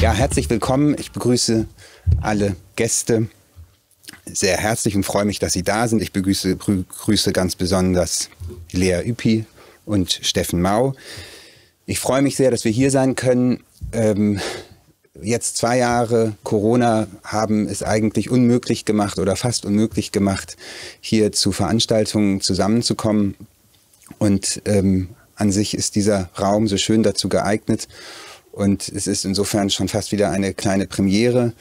Ja, herzlich willkommen. Ich begrüße alle Gäste sehr herzlich und freue mich, dass Sie da sind. Ich begrüße, begrüße ganz besonders Lea Üppi und Steffen Mau. Ich freue mich sehr, dass wir hier sein können. Ähm, jetzt zwei Jahre Corona haben es eigentlich unmöglich gemacht oder fast unmöglich gemacht, hier zu Veranstaltungen zusammenzukommen. Und ähm, an sich ist dieser Raum so schön dazu geeignet. Und es ist insofern schon fast wieder eine kleine Premiere,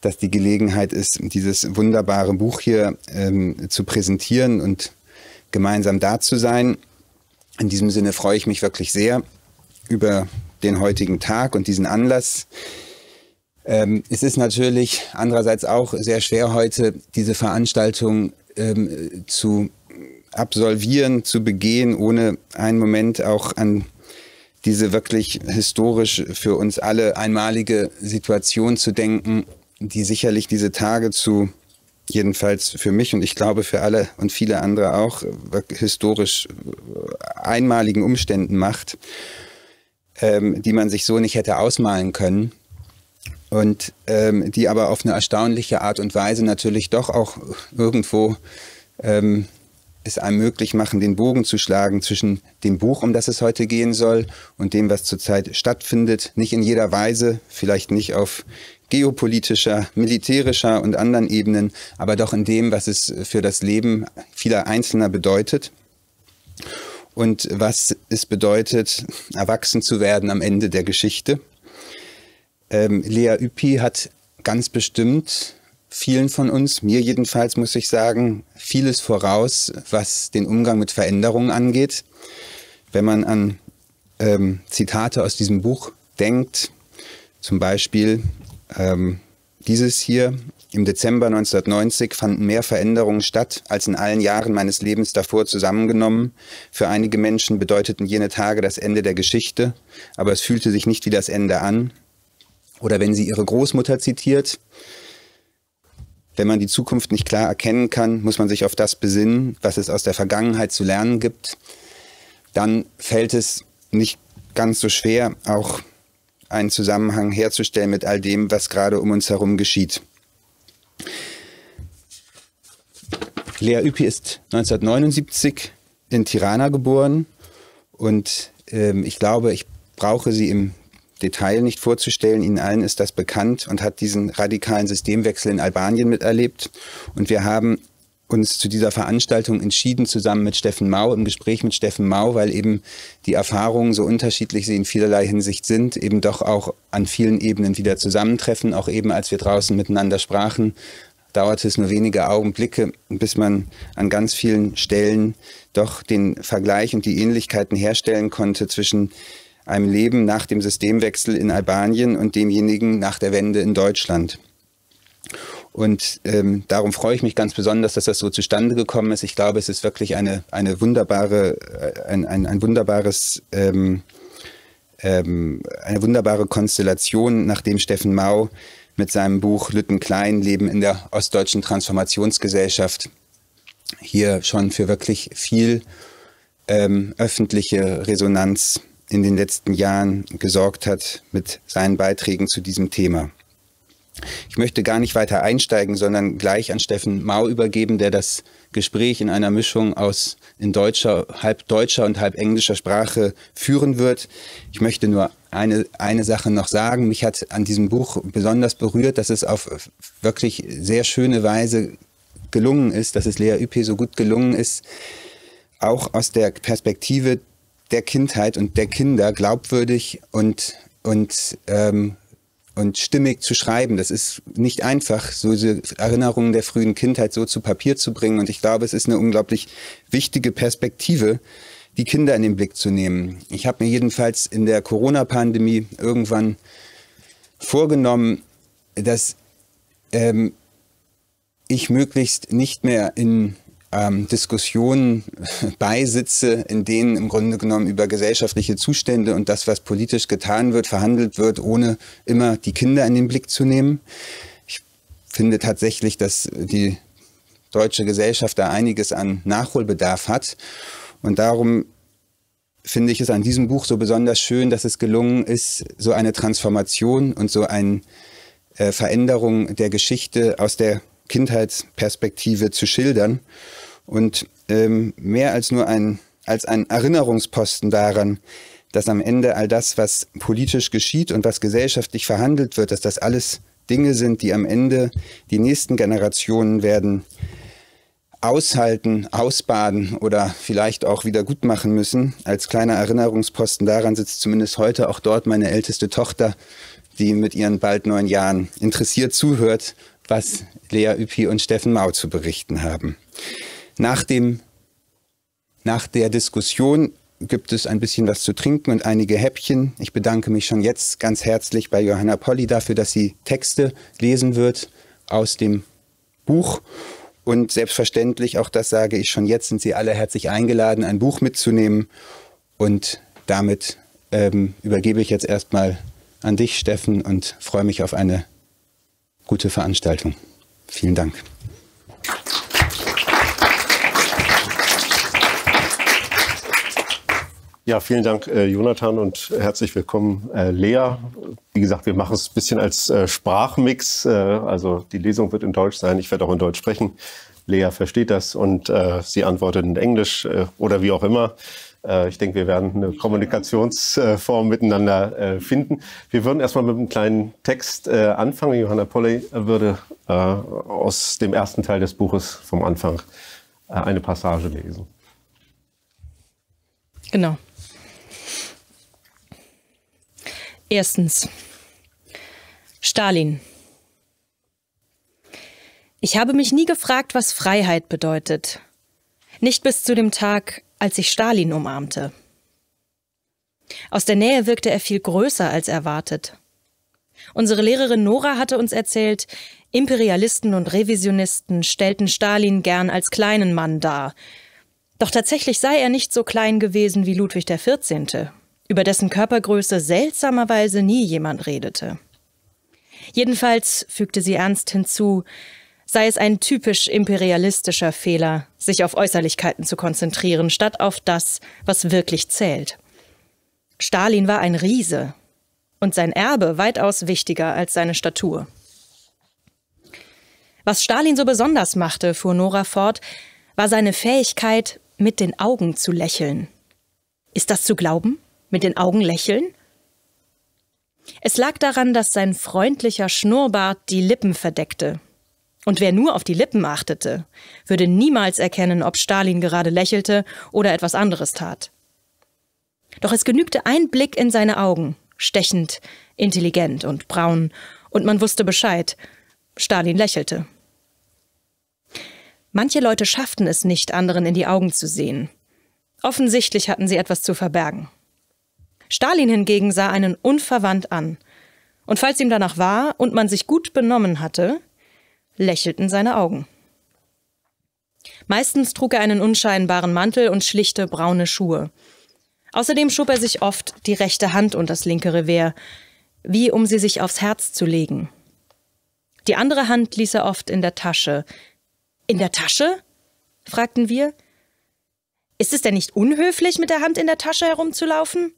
dass die Gelegenheit ist, dieses wunderbare Buch hier ähm, zu präsentieren und gemeinsam da zu sein. In diesem Sinne freue ich mich wirklich sehr über den heutigen Tag und diesen Anlass. Ähm, es ist natürlich andererseits auch sehr schwer heute diese Veranstaltung ähm, zu absolvieren, zu begehen, ohne einen Moment auch an diese wirklich historisch für uns alle einmalige Situation zu denken, die sicherlich diese Tage zu, jedenfalls für mich und ich glaube für alle und viele andere auch, historisch einmaligen Umständen macht, ähm, die man sich so nicht hätte ausmalen können und ähm, die aber auf eine erstaunliche Art und Weise natürlich doch auch irgendwo ähm, es einem möglich machen, den Bogen zu schlagen zwischen dem Buch, um das es heute gehen soll, und dem, was zurzeit stattfindet. Nicht in jeder Weise, vielleicht nicht auf geopolitischer, militärischer und anderen Ebenen, aber doch in dem, was es für das Leben vieler Einzelner bedeutet und was es bedeutet, erwachsen zu werden am Ende der Geschichte. Ähm, Lea Üppi hat ganz bestimmt vielen von uns, mir jedenfalls muss ich sagen, vieles voraus, was den Umgang mit Veränderungen angeht. Wenn man an ähm, Zitate aus diesem Buch denkt, zum Beispiel ähm, dieses hier, im Dezember 1990 fanden mehr Veränderungen statt, als in allen Jahren meines Lebens davor zusammengenommen. Für einige Menschen bedeuteten jene Tage das Ende der Geschichte, aber es fühlte sich nicht wie das Ende an. Oder wenn sie ihre Großmutter zitiert, wenn man die Zukunft nicht klar erkennen kann, muss man sich auf das besinnen, was es aus der Vergangenheit zu lernen gibt. Dann fällt es nicht ganz so schwer, auch einen Zusammenhang herzustellen mit all dem, was gerade um uns herum geschieht. Lea Üppi ist 1979 in Tirana geboren und ähm, ich glaube, ich brauche sie im Detail nicht vorzustellen. Ihnen allen ist das bekannt und hat diesen radikalen Systemwechsel in Albanien miterlebt. Und wir haben uns zu dieser Veranstaltung entschieden, zusammen mit Steffen Mau, im Gespräch mit Steffen Mau, weil eben die Erfahrungen, so unterschiedlich sie in vielerlei Hinsicht sind, eben doch auch an vielen Ebenen wieder zusammentreffen. Auch eben, als wir draußen miteinander sprachen, dauerte es nur wenige Augenblicke, bis man an ganz vielen Stellen doch den Vergleich und die Ähnlichkeiten herstellen konnte zwischen einem Leben nach dem Systemwechsel in Albanien und demjenigen nach der Wende in Deutschland. Und ähm, darum freue ich mich ganz besonders, dass das so zustande gekommen ist. Ich glaube, es ist wirklich eine, eine wunderbare, äh, ein, ein, ein wunderbares, ähm, ähm, eine wunderbare Konstellation, nachdem Steffen Mau mit seinem Buch Lütten Klein, Leben in der ostdeutschen Transformationsgesellschaft hier schon für wirklich viel ähm, öffentliche Resonanz in den letzten Jahren gesorgt hat mit seinen Beiträgen zu diesem Thema. Ich möchte gar nicht weiter einsteigen, sondern gleich an Steffen Mau übergeben, der das Gespräch in einer Mischung aus in deutscher, halb deutscher und halb englischer Sprache führen wird. Ich möchte nur eine, eine Sache noch sagen. Mich hat an diesem Buch besonders berührt, dass es auf wirklich sehr schöne Weise gelungen ist, dass es Lea Üppe so gut gelungen ist, auch aus der Perspektive der Kindheit und der Kinder glaubwürdig und, und, ähm, und stimmig zu schreiben. Das ist nicht einfach, so diese Erinnerungen der frühen Kindheit so zu Papier zu bringen. Und ich glaube, es ist eine unglaublich wichtige Perspektive, die Kinder in den Blick zu nehmen. Ich habe mir jedenfalls in der Corona-Pandemie irgendwann vorgenommen, dass ähm, ich möglichst nicht mehr in ähm, Diskussionen beisitze, in denen im Grunde genommen über gesellschaftliche Zustände und das, was politisch getan wird, verhandelt wird, ohne immer die Kinder in den Blick zu nehmen. Ich finde tatsächlich, dass die deutsche Gesellschaft da einiges an Nachholbedarf hat. Und darum finde ich es an diesem Buch so besonders schön, dass es gelungen ist, so eine Transformation und so eine äh, Veränderung der Geschichte aus der Kindheitsperspektive zu schildern und ähm, mehr als nur ein, als ein Erinnerungsposten daran, dass am Ende all das, was politisch geschieht und was gesellschaftlich verhandelt wird, dass das alles Dinge sind, die am Ende die nächsten Generationen werden aushalten, ausbaden oder vielleicht auch wieder gut machen müssen. Als kleiner Erinnerungsposten daran sitzt zumindest heute auch dort meine älteste Tochter, die mit ihren bald neun Jahren interessiert zuhört, was Lea Üppi und Steffen Mau zu berichten haben. Nach, dem, nach der Diskussion gibt es ein bisschen was zu trinken und einige Häppchen. Ich bedanke mich schon jetzt ganz herzlich bei Johanna Polly dafür, dass sie Texte lesen wird aus dem Buch. Und selbstverständlich, auch das sage ich schon jetzt, sind Sie alle herzlich eingeladen, ein Buch mitzunehmen. Und damit ähm, übergebe ich jetzt erstmal an dich, Steffen, und freue mich auf eine gute Veranstaltung. Vielen Dank. Ja, vielen Dank, äh, Jonathan, und herzlich willkommen, äh, Lea. Wie gesagt, wir machen es ein bisschen als äh, Sprachmix. Äh, also die Lesung wird in Deutsch sein. Ich werde auch in Deutsch sprechen. Lea versteht das und äh, sie antwortet in Englisch äh, oder wie auch immer. ich denke, wir werden eine Kommunikationsform miteinander finden. Wir würden erstmal mit einem kleinen Text anfangen. Johanna Polley würde aus dem ersten Teil des Buches vom Anfang eine Passage lesen. Genau. Erstens. Stalin. Ich habe mich nie gefragt, was Freiheit bedeutet. Nicht bis zu dem Tag, als ich Stalin umarmte. Aus der Nähe wirkte er viel größer als erwartet. Unsere Lehrerin Nora hatte uns erzählt, Imperialisten und Revisionisten stellten Stalin gern als kleinen Mann dar. Doch tatsächlich sei er nicht so klein gewesen wie Ludwig XIV über dessen Körpergröße seltsamerweise nie jemand redete. Jedenfalls, fügte sie ernst hinzu, sei es ein typisch imperialistischer Fehler, sich auf Äußerlichkeiten zu konzentrieren, statt auf das, was wirklich zählt. Stalin war ein Riese und sein Erbe weitaus wichtiger als seine Statur. Was Stalin so besonders machte, fuhr Nora fort, war seine Fähigkeit, mit den Augen zu lächeln. Ist das zu glauben? mit den Augen lächeln? Es lag daran, dass sein freundlicher Schnurrbart die Lippen verdeckte. Und wer nur auf die Lippen achtete, würde niemals erkennen, ob Stalin gerade lächelte oder etwas anderes tat. Doch es genügte ein Blick in seine Augen, stechend, intelligent und braun, und man wusste Bescheid. Stalin lächelte. Manche Leute schafften es nicht, anderen in die Augen zu sehen. Offensichtlich hatten sie etwas zu verbergen. Stalin hingegen sah einen unverwandt an. Und falls ihm danach war und man sich gut benommen hatte, lächelten seine Augen. Meistens trug er einen unscheinbaren Mantel und schlichte braune Schuhe. Außerdem schob er sich oft die rechte Hand und das linke Revier, wie um sie sich aufs Herz zu legen. Die andere Hand ließ er oft in der Tasche. In der Tasche? fragten wir. Ist es denn nicht unhöflich, mit der Hand in der Tasche herumzulaufen?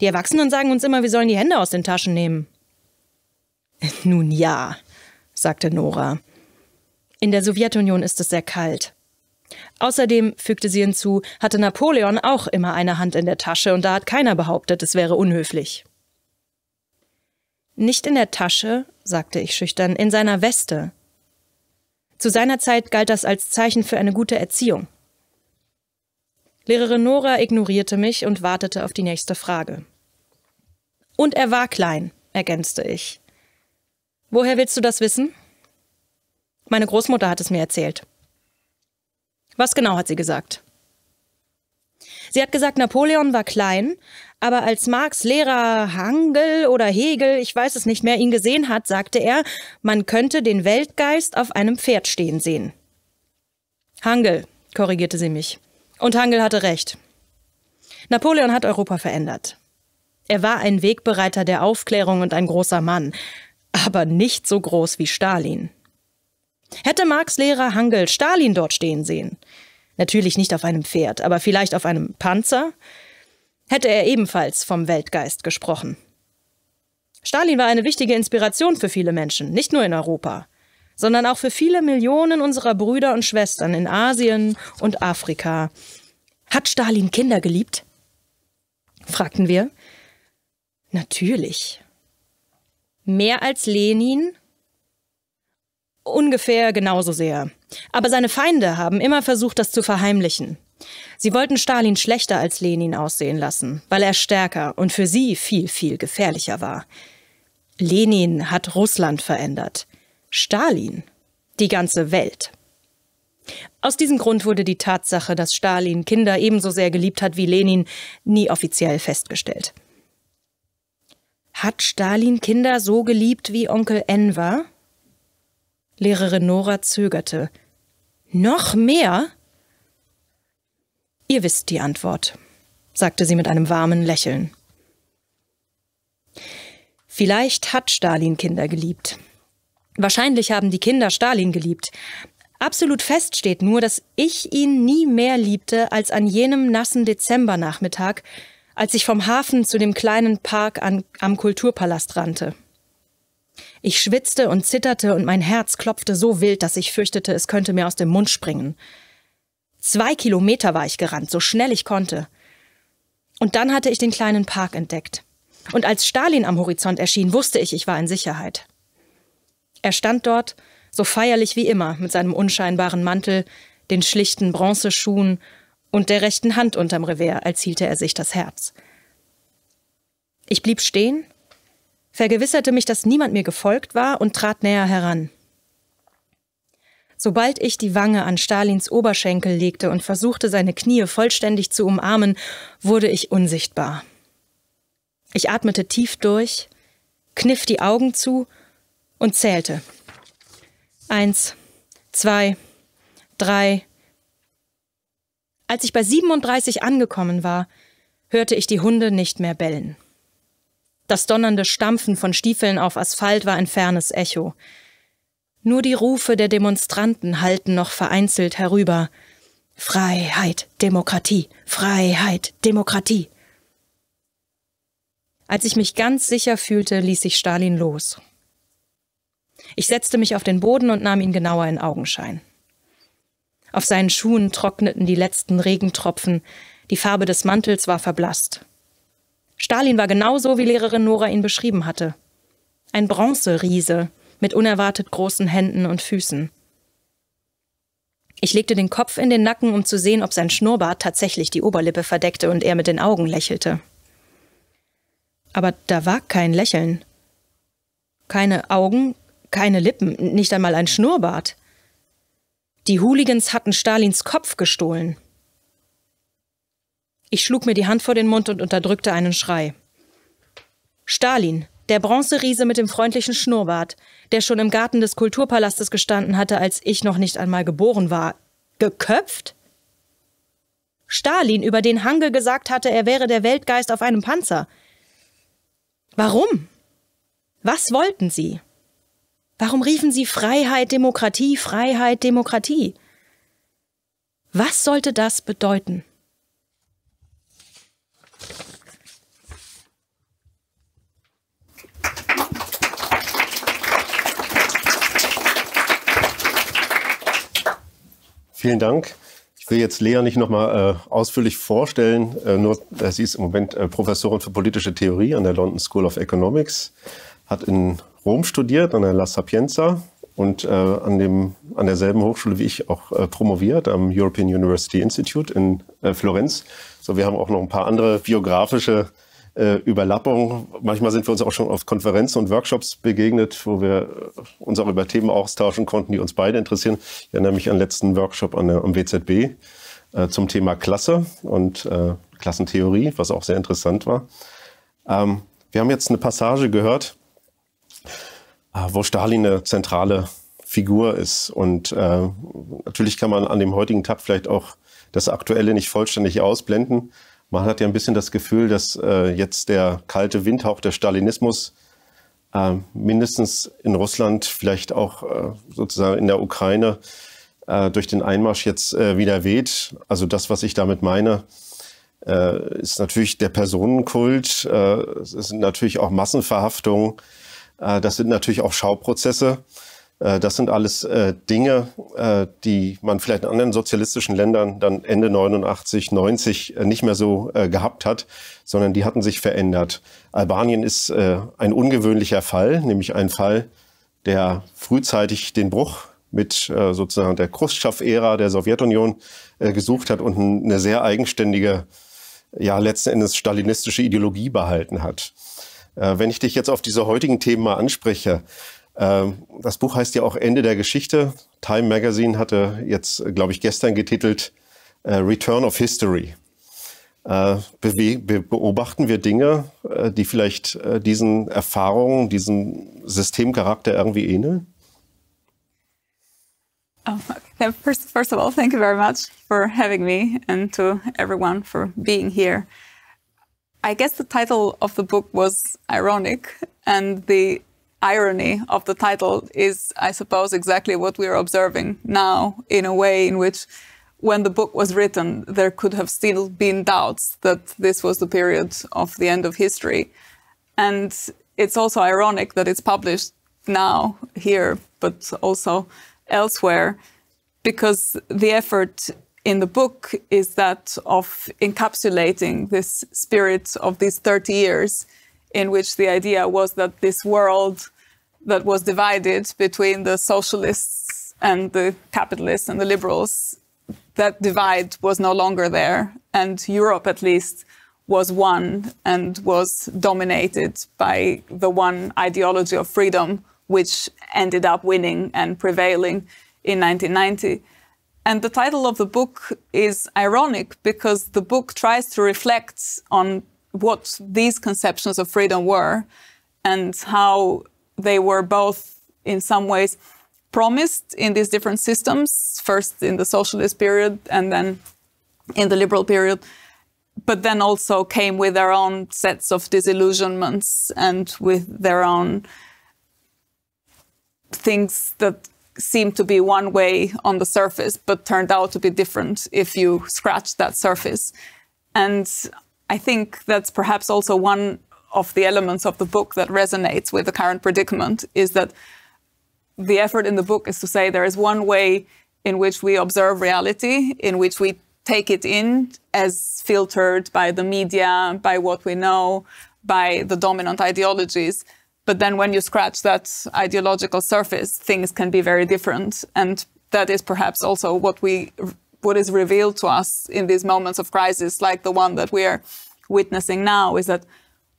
Die Erwachsenen sagen uns immer, wir sollen die Hände aus den Taschen nehmen. Nun ja, sagte Nora. In der Sowjetunion ist es sehr kalt. Außerdem, fügte sie hinzu, hatte Napoleon auch immer eine Hand in der Tasche und da hat keiner behauptet, es wäre unhöflich. Nicht in der Tasche, sagte ich schüchtern, in seiner Weste. Zu seiner Zeit galt das als Zeichen für eine gute Erziehung. Lehrerin Nora ignorierte mich und wartete auf die nächste Frage. Und er war klein, ergänzte ich. Woher willst du das wissen? Meine Großmutter hat es mir erzählt. Was genau hat sie gesagt? Sie hat gesagt, Napoleon war klein, aber als Marx Lehrer Hangel oder Hegel, ich weiß es nicht mehr, ihn gesehen hat, sagte er, man könnte den Weltgeist auf einem Pferd stehen sehen. Hangel, korrigierte sie mich. Und Hangel hatte recht. Napoleon hat Europa verändert. Er war ein Wegbereiter der Aufklärung und ein großer Mann, aber nicht so groß wie Stalin. Hätte Marx Lehrer Hangel Stalin dort stehen sehen, natürlich nicht auf einem Pferd, aber vielleicht auf einem Panzer, hätte er ebenfalls vom Weltgeist gesprochen. Stalin war eine wichtige Inspiration für viele Menschen, nicht nur in Europa sondern auch für viele Millionen unserer Brüder und Schwestern in Asien und Afrika. Hat Stalin Kinder geliebt? fragten wir. Natürlich. Mehr als Lenin? Ungefähr genauso sehr. Aber seine Feinde haben immer versucht, das zu verheimlichen. Sie wollten Stalin schlechter als Lenin aussehen lassen, weil er stärker und für sie viel, viel gefährlicher war. Lenin hat Russland verändert. Stalin, die ganze Welt. Aus diesem Grund wurde die Tatsache, dass Stalin Kinder ebenso sehr geliebt hat wie Lenin, nie offiziell festgestellt. Hat Stalin Kinder so geliebt wie Onkel Enver? Lehrerin Nora zögerte. Noch mehr? Ihr wisst die Antwort, sagte sie mit einem warmen Lächeln. Vielleicht hat Stalin Kinder geliebt, Wahrscheinlich haben die Kinder Stalin geliebt. Absolut fest steht nur, dass ich ihn nie mehr liebte als an jenem nassen Dezembernachmittag, als ich vom Hafen zu dem kleinen Park an, am Kulturpalast rannte. Ich schwitzte und zitterte und mein Herz klopfte so wild, dass ich fürchtete, es könnte mir aus dem Mund springen. Zwei Kilometer war ich gerannt, so schnell ich konnte. Und dann hatte ich den kleinen Park entdeckt. Und als Stalin am Horizont erschien, wusste ich, ich war in Sicherheit. Er stand dort, so feierlich wie immer, mit seinem unscheinbaren Mantel, den schlichten Bronzeschuhen und der rechten Hand unterm Revers, als hielte er sich das Herz. Ich blieb stehen, vergewisserte mich, dass niemand mir gefolgt war und trat näher heran. Sobald ich die Wange an Stalins Oberschenkel legte und versuchte, seine Knie vollständig zu umarmen, wurde ich unsichtbar. Ich atmete tief durch, kniff die Augen zu und zählte. Eins, zwei, drei. Als ich bei 37 angekommen war, hörte ich die Hunde nicht mehr bellen. Das donnernde Stampfen von Stiefeln auf Asphalt war ein fernes Echo. Nur die Rufe der Demonstranten hallten noch vereinzelt herüber. Freiheit, Demokratie, Freiheit, Demokratie. Als ich mich ganz sicher fühlte, ließ ich Stalin los. Ich setzte mich auf den Boden und nahm ihn genauer in Augenschein. Auf seinen Schuhen trockneten die letzten Regentropfen, die Farbe des Mantels war verblasst. Stalin war genau so, wie Lehrerin Nora ihn beschrieben hatte. Ein Bronzeriese mit unerwartet großen Händen und Füßen. Ich legte den Kopf in den Nacken, um zu sehen, ob sein Schnurrbart tatsächlich die Oberlippe verdeckte und er mit den Augen lächelte. Aber da war kein Lächeln. Keine Augen, keine Lippen, nicht einmal ein Schnurrbart. Die Hooligans hatten Stalins Kopf gestohlen. Ich schlug mir die Hand vor den Mund und unterdrückte einen Schrei. Stalin, der Bronzeriese mit dem freundlichen Schnurrbart, der schon im Garten des Kulturpalastes gestanden hatte, als ich noch nicht einmal geboren war, geköpft? Stalin, über den Hange gesagt hatte, er wäre der Weltgeist auf einem Panzer. Warum? Was wollten sie? Warum riefen sie Freiheit, Demokratie, Freiheit, Demokratie? Was sollte das bedeuten? Vielen Dank. Ich will jetzt Lea nicht nochmal äh, ausführlich vorstellen. Äh, nur, äh, sie ist im Moment äh, Professorin für politische Theorie an der London School of Economics, hat in Rom studiert, an der La Sapienza und äh, an, dem, an derselben Hochschule wie ich auch äh, promoviert, am European University Institute in äh, Florenz. So, wir haben auch noch ein paar andere biografische äh, Überlappungen. Manchmal sind wir uns auch schon auf Konferenzen und Workshops begegnet, wo wir uns auch über Themen austauschen konnten, die uns beide interessieren. Ich erinnere mich an den letzten Workshop an der, am WZB äh, zum Thema Klasse und äh, Klassentheorie, was auch sehr interessant war. Ähm, wir haben jetzt eine Passage gehört, Ah, wo Stalin eine zentrale Figur ist. Und äh, natürlich kann man an dem heutigen Tag vielleicht auch das Aktuelle nicht vollständig ausblenden. Man hat ja ein bisschen das Gefühl, dass äh, jetzt der kalte Windhauch der Stalinismus äh, mindestens in Russland, vielleicht auch äh, sozusagen in der Ukraine äh, durch den Einmarsch jetzt äh, wieder weht. Also das, was ich damit meine, ist natürlich der Personenkult, es sind natürlich auch Massenverhaftungen äh, das sind natürlich auch Schauprozesse. Äh, das sind alles äh, Dinge, die man vielleicht in anderen sozialistischen Ländern dann Ende 89, 90 nicht mehr so gehabt hat, sondern die hatten sich verändert. Albanien ist ein ungewöhnlicher Fall, nämlich ein Fall, der frühzeitig den Bruch mit sozusagen der Khrushchev-Ära der Sowjetunion gesucht hat und eine sehr eigenständige, ja letzten Endes stalinistische Ideologie behalten hat. Äh, wenn ich dich jetzt auf diese heutigen Themen mal anspreche, ähm, das Buch heißt ja auch Ende der Geschichte. Time Magazine hatte jetzt, glaube ich, gestern getitelt äh, Return of History. Äh, beobachten wir Dinge, die vielleicht diesen Erfahrungen, diesem Systemcharakter irgendwie ähneln? Um, okay. first, first of all, thank you very much for having me and to everyone for being here. I guess the title of the book was ironic, and the irony of the title is, I suppose, exactly what we are observing now in a way in which, when the book was written, there could have still been doubts that this was the period of the end of history. And it's also ironic that it's published now here, but also elsewhere, because the effort in the book is that of encapsulating this spirit of these 30 years, in which the idea was that this world that was divided between the socialists and the capitalists and the liberals, that divide was no longer there. And Europe, at least, was one and was dominated by the one ideology of freedom, which ended up winning and prevailing in 1990. And the title of the book is ironic because the book tries to reflect on what these conceptions of freedom were and how they were both, in some ways, promised in these different systems, first in the socialist period and then in the liberal period, but then also came with their own sets of disillusionments and with their own things that seemed to be one way on the surface, but turned out to be different if you scratch that surface. And I think that's perhaps also one of the elements of the book that resonates with the current predicament is that the effort in the book is to say there is one way in which we observe reality, in which we take it in as filtered by the media, by what we know, by the dominant ideologies. But then when you scratch that ideological surface, things can be very different. And that is perhaps also what we what is revealed to us in these moments of crisis, like the one that we are witnessing now, is that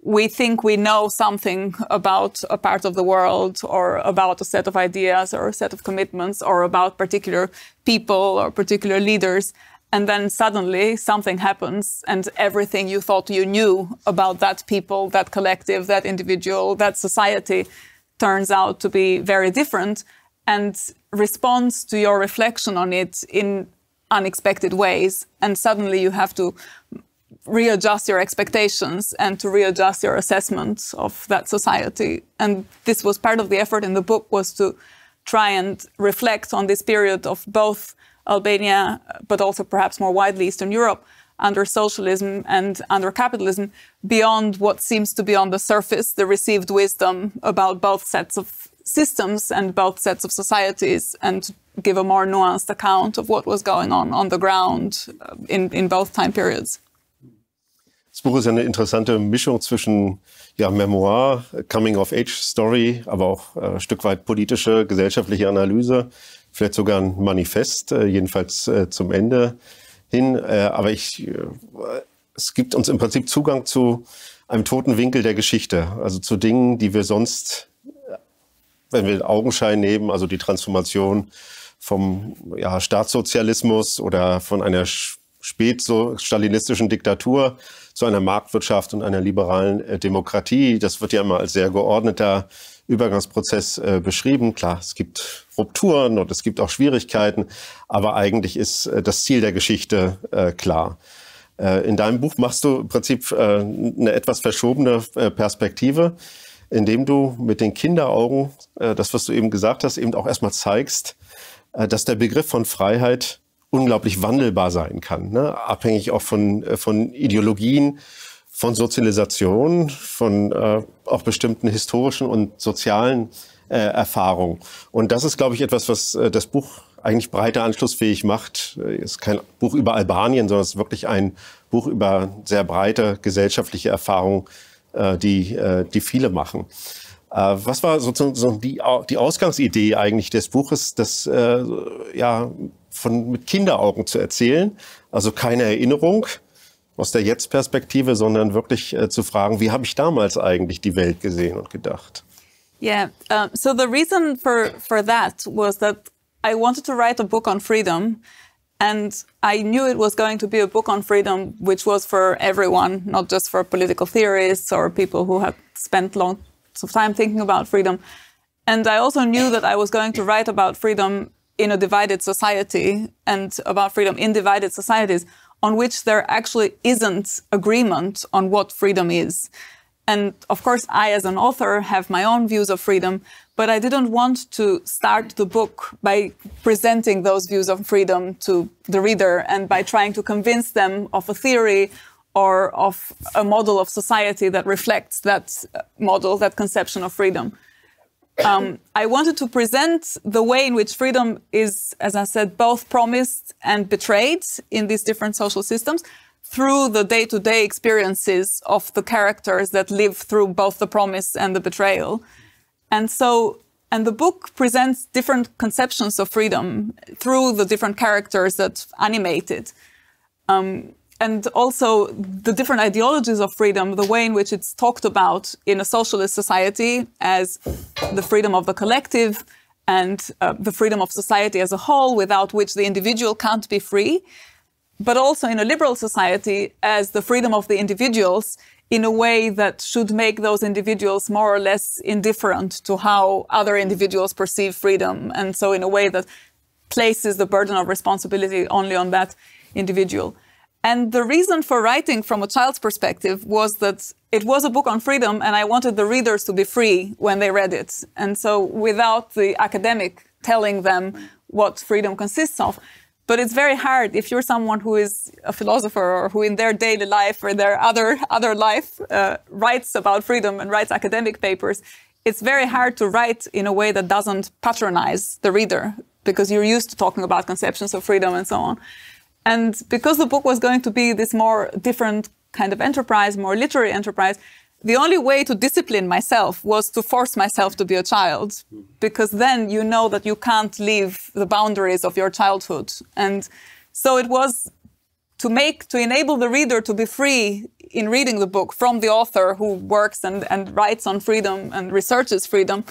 we think we know something about a part of the world or about a set of ideas or a set of commitments or about particular people or particular leaders and then suddenly something happens and everything you thought you knew about that people that collective that individual that society turns out to be very different and responds to your reflection on it in unexpected ways and suddenly you have to readjust your expectations and to readjust your assessment of that society and this was part of the effort in the book was to try and reflect on this period of both Albania, but also perhaps more widely Eastern Europe, under socialism and under capitalism beyond what seems to be on the surface the received wisdom about both sets of systems and both sets of societies and give a more nuanced account of what was going on on the ground uh, in, in both time periods. Das Buch ist eine interessante Mischung zwischen ja, Memoir, Coming-of-Age-Story, aber auch äh, ein Stück weit politische, gesellschaftliche Analyse. vielleicht sogar ein Manifest, äh, jedenfalls äh, zum Ende hin. Äh, aber ich, es gibt uns im Prinzip Zugang zu einem toten Winkel der Geschichte, also zu Dingen, die wir sonst, wenn wir Augenschein nehmen, also die Transformation vom ja, Staatssozialismus oder von einer spätstalinistischen Diktatur zu einer Marktwirtschaft und einer liberalen Demokratie. Das wird ja immer als sehr geordneter Übergangsprozess äh, beschrieben. Klar, es gibt Rupturen und es gibt auch Schwierigkeiten, aber eigentlich ist äh, das Ziel der Geschichte äh, klar. Äh, in deinem Buch machst du im Prinzip äh, eine etwas verschobene äh, Perspektive, indem du mit den Kinderaugen, äh, das was du eben gesagt hast, eben auch erstmal zeigst, äh, dass der Begriff von Freiheit unglaublich wandelbar sein kann, ne? abhängig auch von, äh, von Ideologien von Sozialisation, von äh, auch bestimmten historischen und sozialen äh, Erfahrungen. Und das ist, glaube ich, etwas, was äh, das Buch eigentlich breiter anschlussfähig macht. Äh, ist kein Buch über Albanien, sondern es ist wirklich ein Buch über sehr breite gesellschaftliche Erfahrungen, äh, die, äh, die viele machen. Äh, was war sozusagen die, die Ausgangsidee eigentlich des Buches, das äh, ja von mit Kinderaugen zu erzählen, also keine Erinnerung, aus der Jetzt-Perspektive, sondern wirklich äh, zu fragen, wie habe ich damals eigentlich die Welt gesehen und gedacht? Yeah, um, so the reason for, for that was that I wanted to write a book on freedom. And I knew it was going to be a book on freedom, which was for everyone, not just for political theorists or people who had spent long of time thinking about freedom. And I also knew that I was going to write about freedom in a divided society and about freedom in divided societies on which there actually isn't agreement on what freedom is. And of course, I, as an author, have my own views of freedom, but I didn't want to start the book by presenting those views of freedom to the reader and by trying to convince them of a theory or of a model of society that reflects that model, that conception of freedom um, I wanted to present the way in which freedom is, as I said, both promised and betrayed in these different social systems through the day to day experiences of the characters that live through both the promise and the betrayal. And so, and the book presents different conceptions of freedom through the different characters that animate it. Um, and also the different ideologies of freedom, the way in which it's talked about in a socialist society as the freedom of the collective and uh, the freedom of society as a whole, without which the individual can't be free, but also in a liberal society as the freedom of the individuals in a way that should make those individuals more or less indifferent to how other individuals perceive freedom. And so, in a way that places the burden of responsibility only on that individual. And the reason for writing from a child's perspective was that it was a book on freedom, and I wanted the readers to be free when they read it. And so, without the academic telling them what freedom consists of, but it's very hard if you're someone who is a philosopher or who in their daily life or their other other life uh, writes about freedom and writes academic papers it's very hard to write in a way that doesn't patronize the reader because you're used to talking about conceptions of freedom and so on and because the book was going to be this more different kind of enterprise, more literary enterprise, the only way to discipline myself was to force myself to be a child, because then you know that you can't leave the boundaries of your childhood. And so it was to make, to enable the reader to be free in reading the book from the author who works and, and writes on freedom and researches freedom.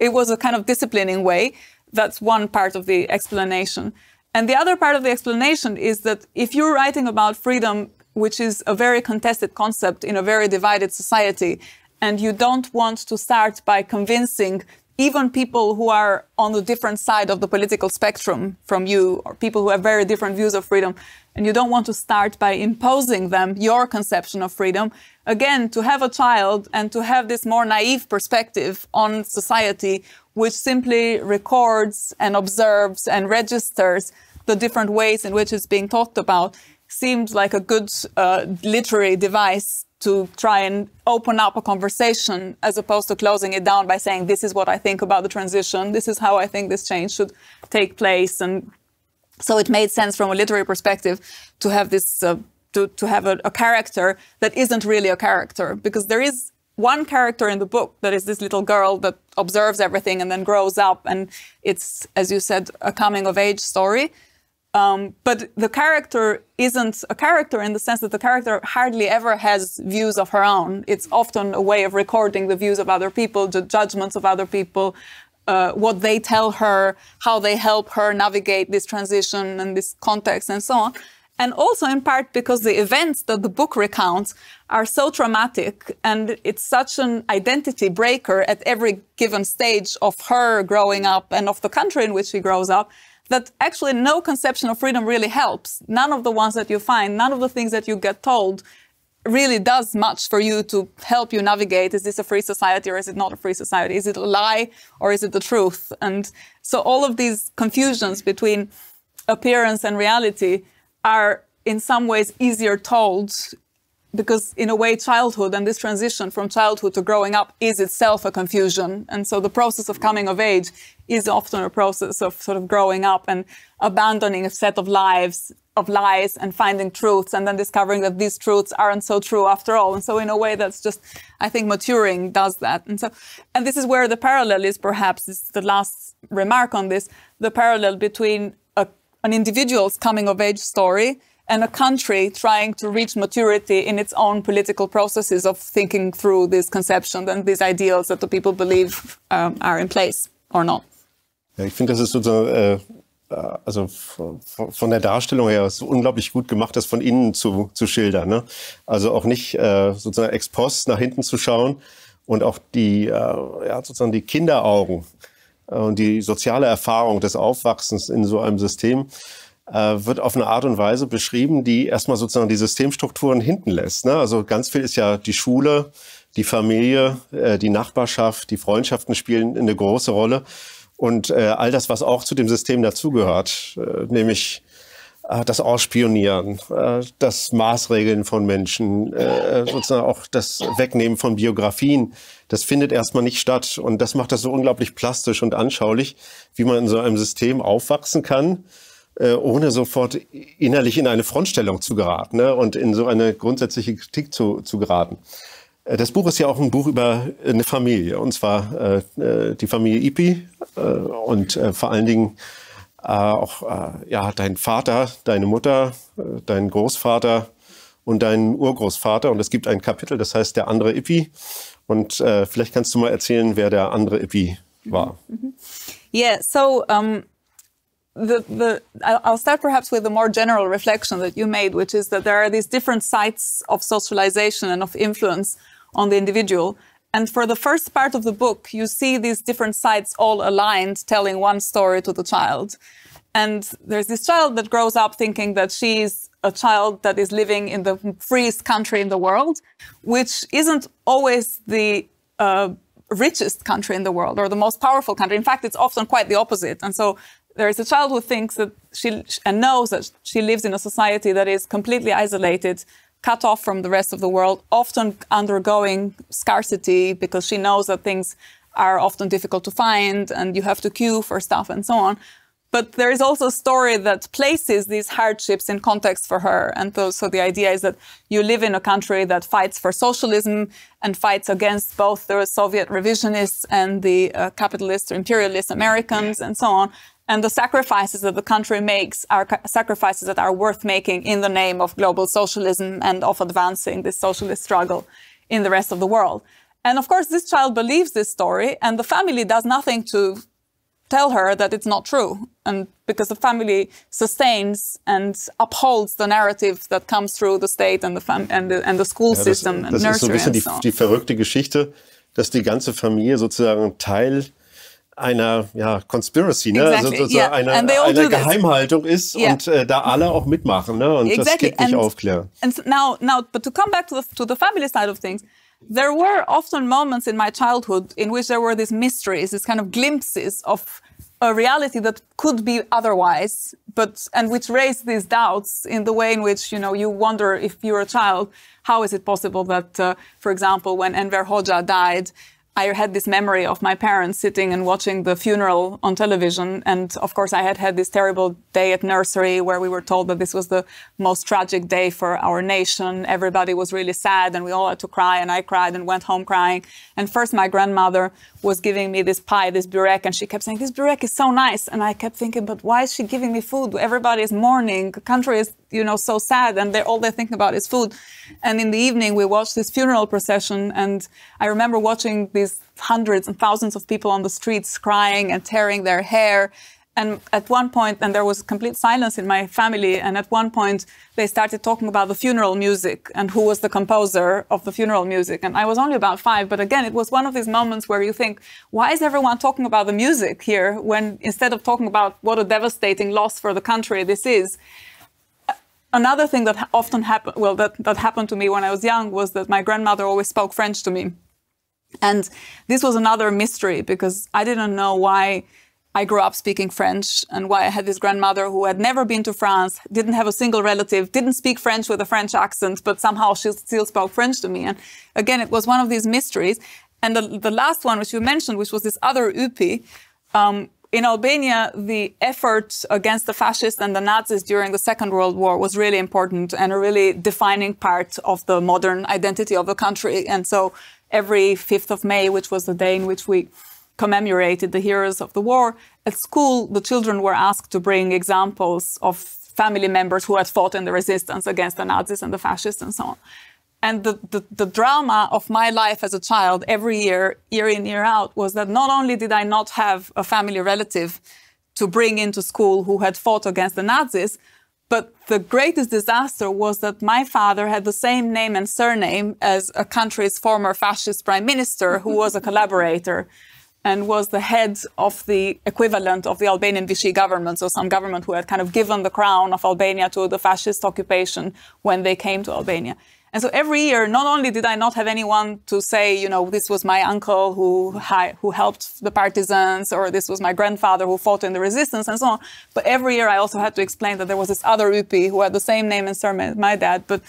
It was a kind of disciplining way. That's one part of the explanation. And the other part of the explanation is that if you're writing about freedom, which is a very contested concept in a very divided society, and you don't want to start by convincing even people who are on the different side of the political spectrum from you, or people who have very different views of freedom, and you don't want to start by imposing them your conception of freedom. Again, to have a child and to have this more naive perspective on society which simply records and observes and registers the different ways in which it's being talked about, seemed like a good uh, literary device to try and open up a conversation as opposed to closing it down by saying, this is what I think about the transition, this is how I think this change should take place. And so it made sense from a literary perspective to have this. Uh, to, to have a, a character that isn't really a character because there is one character in the book that is this little girl that observes everything and then grows up. And it's, as you said, a coming of age story. Um, but the character isn't a character in the sense that the character hardly ever has views of her own. It's often a way of recording the views of other people, the judgments of other people, uh, what they tell her, how they help her navigate this transition and this context, and so on and also in part because the events that the book recounts are so traumatic and it's such an identity breaker at every given stage of her growing up and of the country in which she grows up that actually no conception of freedom really helps. None of the ones that you find, none of the things that you get told really does much for you to help you navigate is this a free society or is it not a free society is it a lie or is it the truth and so all of these confusions between appearance and reality are in some ways easier told because in a way childhood and this transition from childhood to growing up is itself a confusion and so the process of coming of age is often a process of sort of growing up and abandoning a set of lives of lies and finding truths and then discovering that these truths aren't so true after all and so in a way that's just i think maturing does that and so and this is where the parallel is perhaps is the last remark on this the parallel between an individual's coming of age story and a country trying to reach maturity in its own political processes of thinking through these conceptions and these ideals that the people believe um, are in place or not. Ja, ich finde, das ist sozusagen äh, äh, also von der Darstellung her so unglaublich gut gemacht, das von innen zu, zu schildern. Ne? Also auch nicht äh, sozusagen ex post nach hinten zu schauen und auch die, äh, ja, sozusagen die Kinderaugen äh, und die soziale Erfahrung des Aufwachsens in so einem System äh, wird auf eine Art und Weise beschrieben, die erstmal sozusagen die Systemstrukturen hinten lässt. Ne? Also ganz viel ist ja die Schule, die Familie, äh, die Nachbarschaft, die Freundschaften spielen eine große Rolle. Und all das, was auch zu dem System dazugehört, nämlich das Ausspionieren, das Maßregeln von Menschen, sozusagen auch das Wegnehmen von Biografien, das findet erstmal nicht statt. Und das macht das so unglaublich plastisch und anschaulich, wie man in so einem System aufwachsen kann, äh, ohne sofort innerlich in eine Frontstellung zu geraten ne? und in so eine grundsätzliche Kritik zu, zu geraten. Äh, das Buch ist ja auch ein Buch über eine Familie, und zwar äh, äh die Familie Ipi äh, und äh, vor allen Dingen äh, auch ja, dein Vater, deine Mutter, dein Großvater und deinen Urgroßvater. Und es gibt ein Kapitel, das heißt Der andere Ipi. Und äh, vielleicht kannst du mal erzählen, wer der andere Ibi war. Mm-hmm. Yeah, so um, the, the, I'll start perhaps with a more general reflection that you made, which is that there are these different sites of socialization and of influence on the individual. And for the first part of the book, you see these different sides all aligned, telling one story to the child. And there's this child that grows up thinking that she's a child that is living in the freest country in the world, which isn't always the uh, richest country in the world or the most powerful country. In fact, it's often quite the opposite. And so there is a child who thinks that she and knows that she lives in a society that is completely isolated, cut off from the rest of the world, often undergoing scarcity because she knows that things are often difficult to find and you have to queue for stuff and so on. But there is also a story that places these hardships in context for her. And so, so the idea is that you live in a country that fights for socialism and fights against both the Soviet revisionists and the uh, capitalist or imperialist Americans and so on. And the sacrifices that the country makes are sacrifices that are worth making in the name of global socialism and of advancing this socialist struggle in the rest of the world. And of course, this child believes this story, and the family does nothing to tell her that it's not true. And because the family sustains and upholds the narrative that comes through the state and the, fam and the, and the school ja, das, system and das nursery. Das ist so ein bisschen die, so. die verrückte Geschichte, dass die ganze Familie sozusagen Teil einer ja, Conspiracy, ne? Exactly. also yeah. einer, einer Geheimhaltung ist yeah. und äh, da alle auch mitmachen ne? und exactly. das geht nicht and, aufklären. And now, now, but to come back to the, to the family side of things, there were often moments in my childhood in which there were these mysteries, these kind of glimpses of a reality that could be otherwise, but and which raised these doubts in the way in which you know you wonder if you're a child, how is it possible that, uh, for example, when Enver Hoxha died, I had this memory of my parents sitting and watching the funeral on television. And of course, I had had this terrible day at nursery where we were told that this was the most tragic day for our nation. Everybody was really sad and we all had to cry. And I cried and went home crying. And first, my grandmother was giving me this pie, this burek. And she kept saying, This burek is so nice. And I kept thinking, But why is she giving me food? Everybody is mourning. The country is you know, so sad, and they're all they're thinking about is food. And in the evening, we watched this funeral procession, and I remember watching these hundreds and thousands of people on the streets crying and tearing their hair. And at one point, and there was complete silence in my family. And at one point, they started talking about the funeral music and who was the composer of the funeral music. And I was only about five, but again, it was one of these moments where you think, why is everyone talking about the music here when instead of talking about what a devastating loss for the country this is? another thing that often happened, well, that, that happened to me when I was young was that my grandmother always spoke French to me. And this was another mystery because I didn't know why I grew up speaking French and why I had this grandmother who had never been to France, didn't have a single relative, didn't speak French with a French accent, but somehow she still spoke French to me. And again, it was one of these mysteries. And the, the last one, which you mentioned, which was this other Upi, um, in Albania, the effort against the fascists and the Nazis during the Second World War was really important and a really defining part of the modern identity of the country. And so every 5th of May, which was the day in which we commemorated the heroes of the war, at school, the children were asked to bring examples of family members who had fought in the resistance against the Nazis and the fascists and so on and the, the, the, drama of my life as a child every year, year in, year out, was that not only did I not have a family relative to bring into school who had fought against the Nazis, but the greatest disaster was that my father had the same name and surname as a country's former fascist prime minister, who was a collaborator and was the head of the equivalent of the Albanian Vichy government, so some government who had kind of given the crown of Albania to the fascist occupation when they came to Albania. And so every year, not only did I not have anyone to say, you know, this was my uncle who who helped the partisans, or this was my grandfather who fought in the resistance, and so on. But every year, I also had to explain that there was this other Upi who had the same name and surname as my dad, but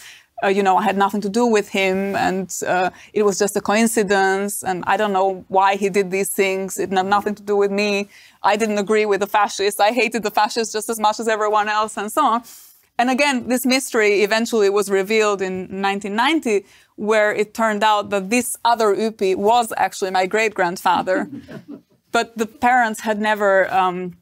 uh, you know, I had nothing to do with him, and uh, it was just a coincidence, and I don't know why he did these things. It had nothing to do with me. I didn't agree with the fascists. I hated the fascists just as much as everyone else, and so on. And again, this mystery eventually was revealed in 1990, where it turned out that this other Upi was actually my great grandfather. but the parents had never, um,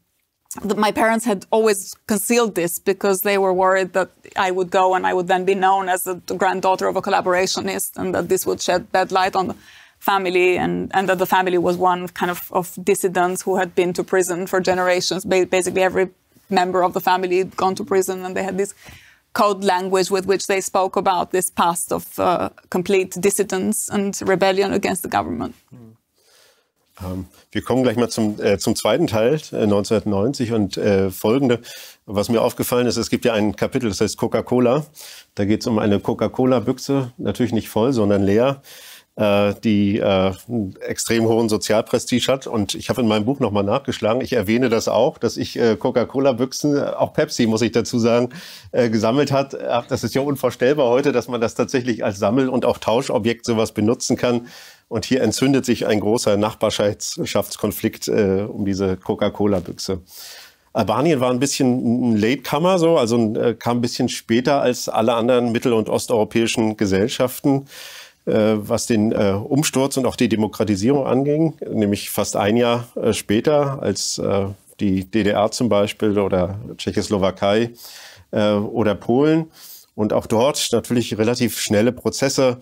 the, my parents had always concealed this because they were worried that I would go and I would then be known as the granddaughter of a collaborationist and that this would shed bad light on the family and, and that the family was one kind of, of dissidents who had been to prison for generations. Ba basically, every member of the family gone to prison, and they had this code language with which they spoke about this past of uh, complete dissidence and rebellion against the government. Mm. Wir kommen gleich mal zum, äh, zum zweiten Teil, äh, 1990 und äh, folgende. Was mir aufgefallen ist, es gibt ja ein Kapitel, das heißt Coca-Cola. Da geht es um eine Coca-Cola-Büchse, natürlich nicht voll, sondern leer äh, die äh, extrem hohen Sozialprestige hat. Und ich habe in meinem Buch nochmal nachgeschlagen. Ich erwähne das auch, dass ich äh, Coca-Cola-Büchsen, äh, auch Pepsi, muss ich dazu sagen, äh, gesammelt hat. Äh, das ist ja unvorstellbar heute, dass man das tatsächlich als Sammel- und auch Tauschobjekt sowas benutzen kann. Und hier entzündet sich ein großer Nachbarschaftskonflikt äh, um diese Coca-Cola-Büchse. Albanien war ein bisschen ein Latecomer, so, also äh, kam ein bisschen später als alle anderen mittel- und osteuropäischen Gesellschaften. Äh, was den äh, Umsturz und auch die Demokratisierung anging, nämlich fast ein Jahr äh, später, als die DDR zum Beispiel oder Tschechoslowakei oder Polen. Und auch dort natürlich relativ schnelle Prozesse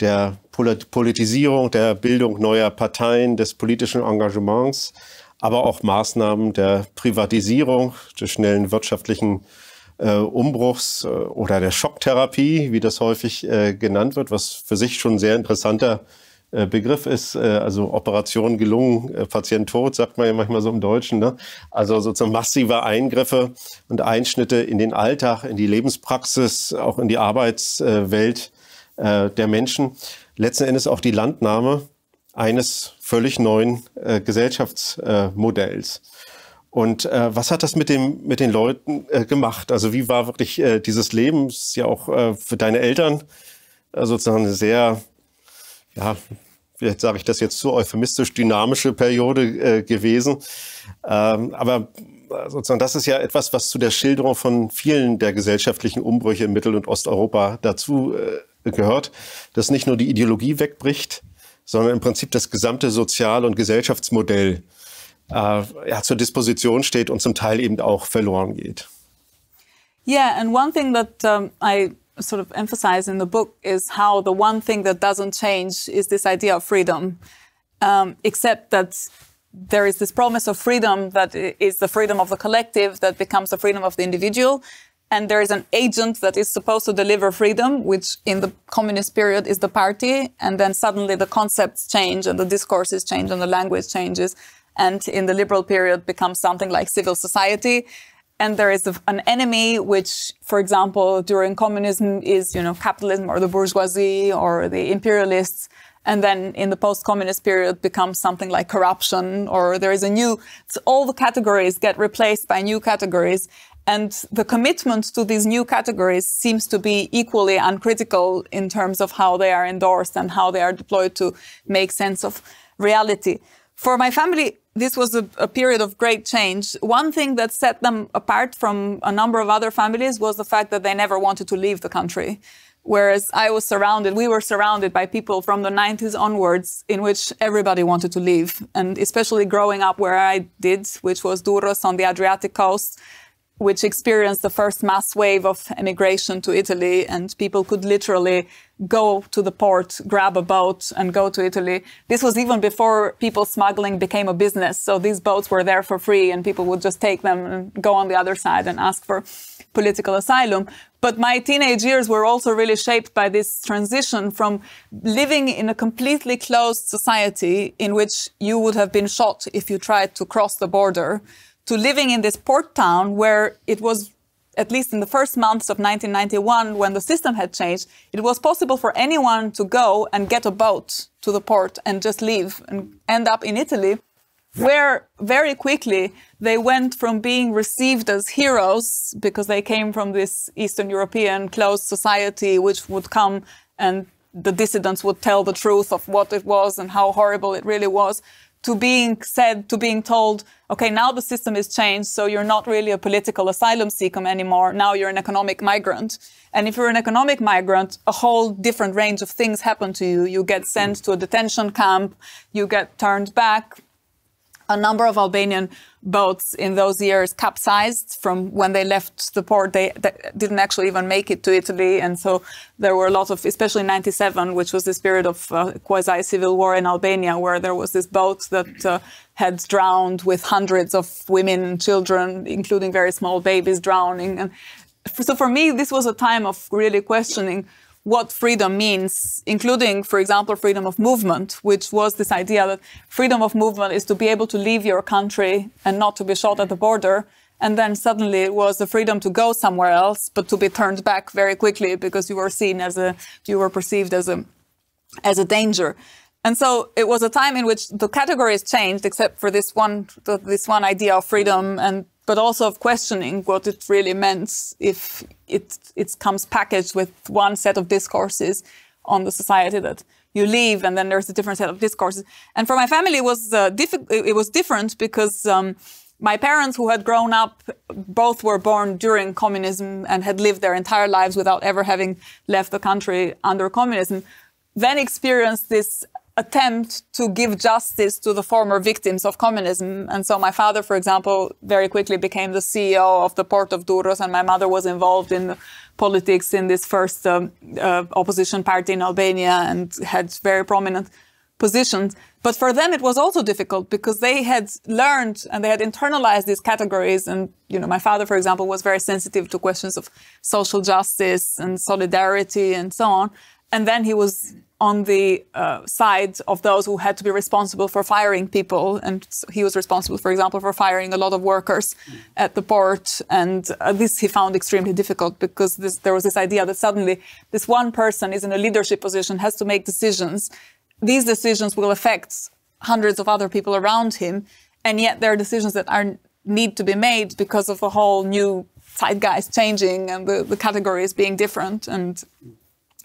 der Politisierung, der Bildung neuer Parteien, des politischen Engagements, aber auch Maßnahmen der Privatisierung, des schnellen wirtschaftlichen äh, äh, Umbruchs äh, oder der Schocktherapie, wie das häufig äh, genannt wird, was für sich schon ein sehr interessanter äh, Begriff ist, Äh, also Operation gelungen, äh, Patient tot, sagt man ja manchmal so im Deutschen. Ne? Also sozusagen massive Eingriffe und Einschnitte in den Alltag, in die Lebenspraxis, auch in die Arbeitswelt äh, der Menschen. Letzten Endes auch die Landnahme eines völlig neuen äh, Gesellschaftsmodells. Und äh, was hat das mit, dem, mit den Leuten äh, gemacht? Also wie war wirklich äh, dieses Leben? Das ist ja auch äh, für deine Eltern äh, sozusagen eine sehr, ja, vielleicht sage ich das jetzt zu euphemistisch, dynamische Periode äh, gewesen. Ähm, aber äh, sozusagen, das ist ja etwas, was zu der Schilderung von vielen der gesellschaftlichen Umbrüche in Mittel- und Osteuropa dazu äh, gehört, dass nicht nur die Ideologie wegbricht, sondern im Prinzip das gesamte Sozial- und Gesellschaftsmodell äh, äh, ja, zur Disposition steht und zum Teil eben auch verloren geht. Yeah, and one thing that um, I sort of emphasize in the book is how the one thing that doesn't change is this idea of freedom, um, except that there is this promise of freedom that is the freedom of the collective that becomes the freedom of the individual. And there is an agent that is supposed to deliver freedom, which in the communist period is the party. And then suddenly the concepts change and the discourses change and the language changes and in the liberal period becomes something like civil society. And there is an enemy, which, for example, during communism is, you know, capitalism or the bourgeoisie or the imperialists and then in the post-communist period becomes something like corruption or there is a new all the categories get replaced by new categories and the commitment to these new categories seems to be equally uncritical in terms of how they are endorsed and how they are deployed to make sense of reality for my family this was a, a, period of great change. One thing that set them apart from a number of other families was the fact that they never wanted to leave the country. Whereas I was surrounded, we were surrounded by people from the 90s onwards in which everybody wanted to leave. And especially growing up where I did, which was Duros on the Adriatic coast, which experienced the first mass wave of emigration to Italy, and people could literally go to the port, grab a boat, and go to Italy. This was even before people smuggling became a business. So these boats were there for free, and people would just take them and go on the other side and ask for political asylum. But my teenage years were also really shaped by this transition from living in a completely closed society in which you would have been shot if you tried to cross the border to living in this port town where it was at least in the first months of 1991 when the system had changed, it was possible for anyone to go and get a boat to the port and just leave and end up in Italy, where very quickly they went from being received as heroes because they came from this Eastern European closed society, which would come and the dissidents would tell the truth of what it was and how horrible it really was, to being said, to being told, okay, now the system is changed, so you're not really a political asylum seeker anymore. Now you're an economic migrant. And if you're an economic migrant, a whole different range of things happen to you. You get sent to a detention camp, you get turned back, a number of Albanian boats in those years capsized from when they left the port. They, they, didn't actually even make it to Italy. And so there were a lot of, especially 97, which was this period of uh, quasi civil war in Albania, where there was this boat that uh, had drowned with hundreds of women and children, including very small babies drowning. And so for me, this was a time of really questioning what freedom means, including, for example, freedom of movement, which was this idea that freedom of movement is to be able to leave your country and not to be shot at the border. And then suddenly it was the freedom to go somewhere else, but to be turned back very quickly because you were seen as a, you were perceived as a, as a danger. And so it was a time in which the categories changed, except for this one, this one idea of freedom and but also of questioning what it really meant if it, it comes packaged with one set of discourses on the society that you leave and then there's a different set of discourses and for my family it was uh, it was different because um, my parents who had grown up both were born during communism and had lived their entire lives without ever having left the country under communism then experienced this attempt to give justice to the former victims of communism. And so my father, for example, very quickly became the CEO of the port of Duros, and my mother was involved in politics in this first um, uh, opposition party in Albania and had very prominent positions. But for them, it was also difficult because they had learned and they had internalized these categories. And, you know, my father, for example, was very sensitive to questions of social justice and solidarity and so on. And then he was on the uh, side of those who had to be responsible for firing people. And so he was responsible, for example, for firing a lot of workers at the port. And uh, this he found extremely difficult because this, there was this idea that suddenly this one person is in a leadership position, has to make decisions. These decisions will affect hundreds of other people around him. And yet there are decisions that are, need to be made because of the whole new side guys changing and the, the categories being different. And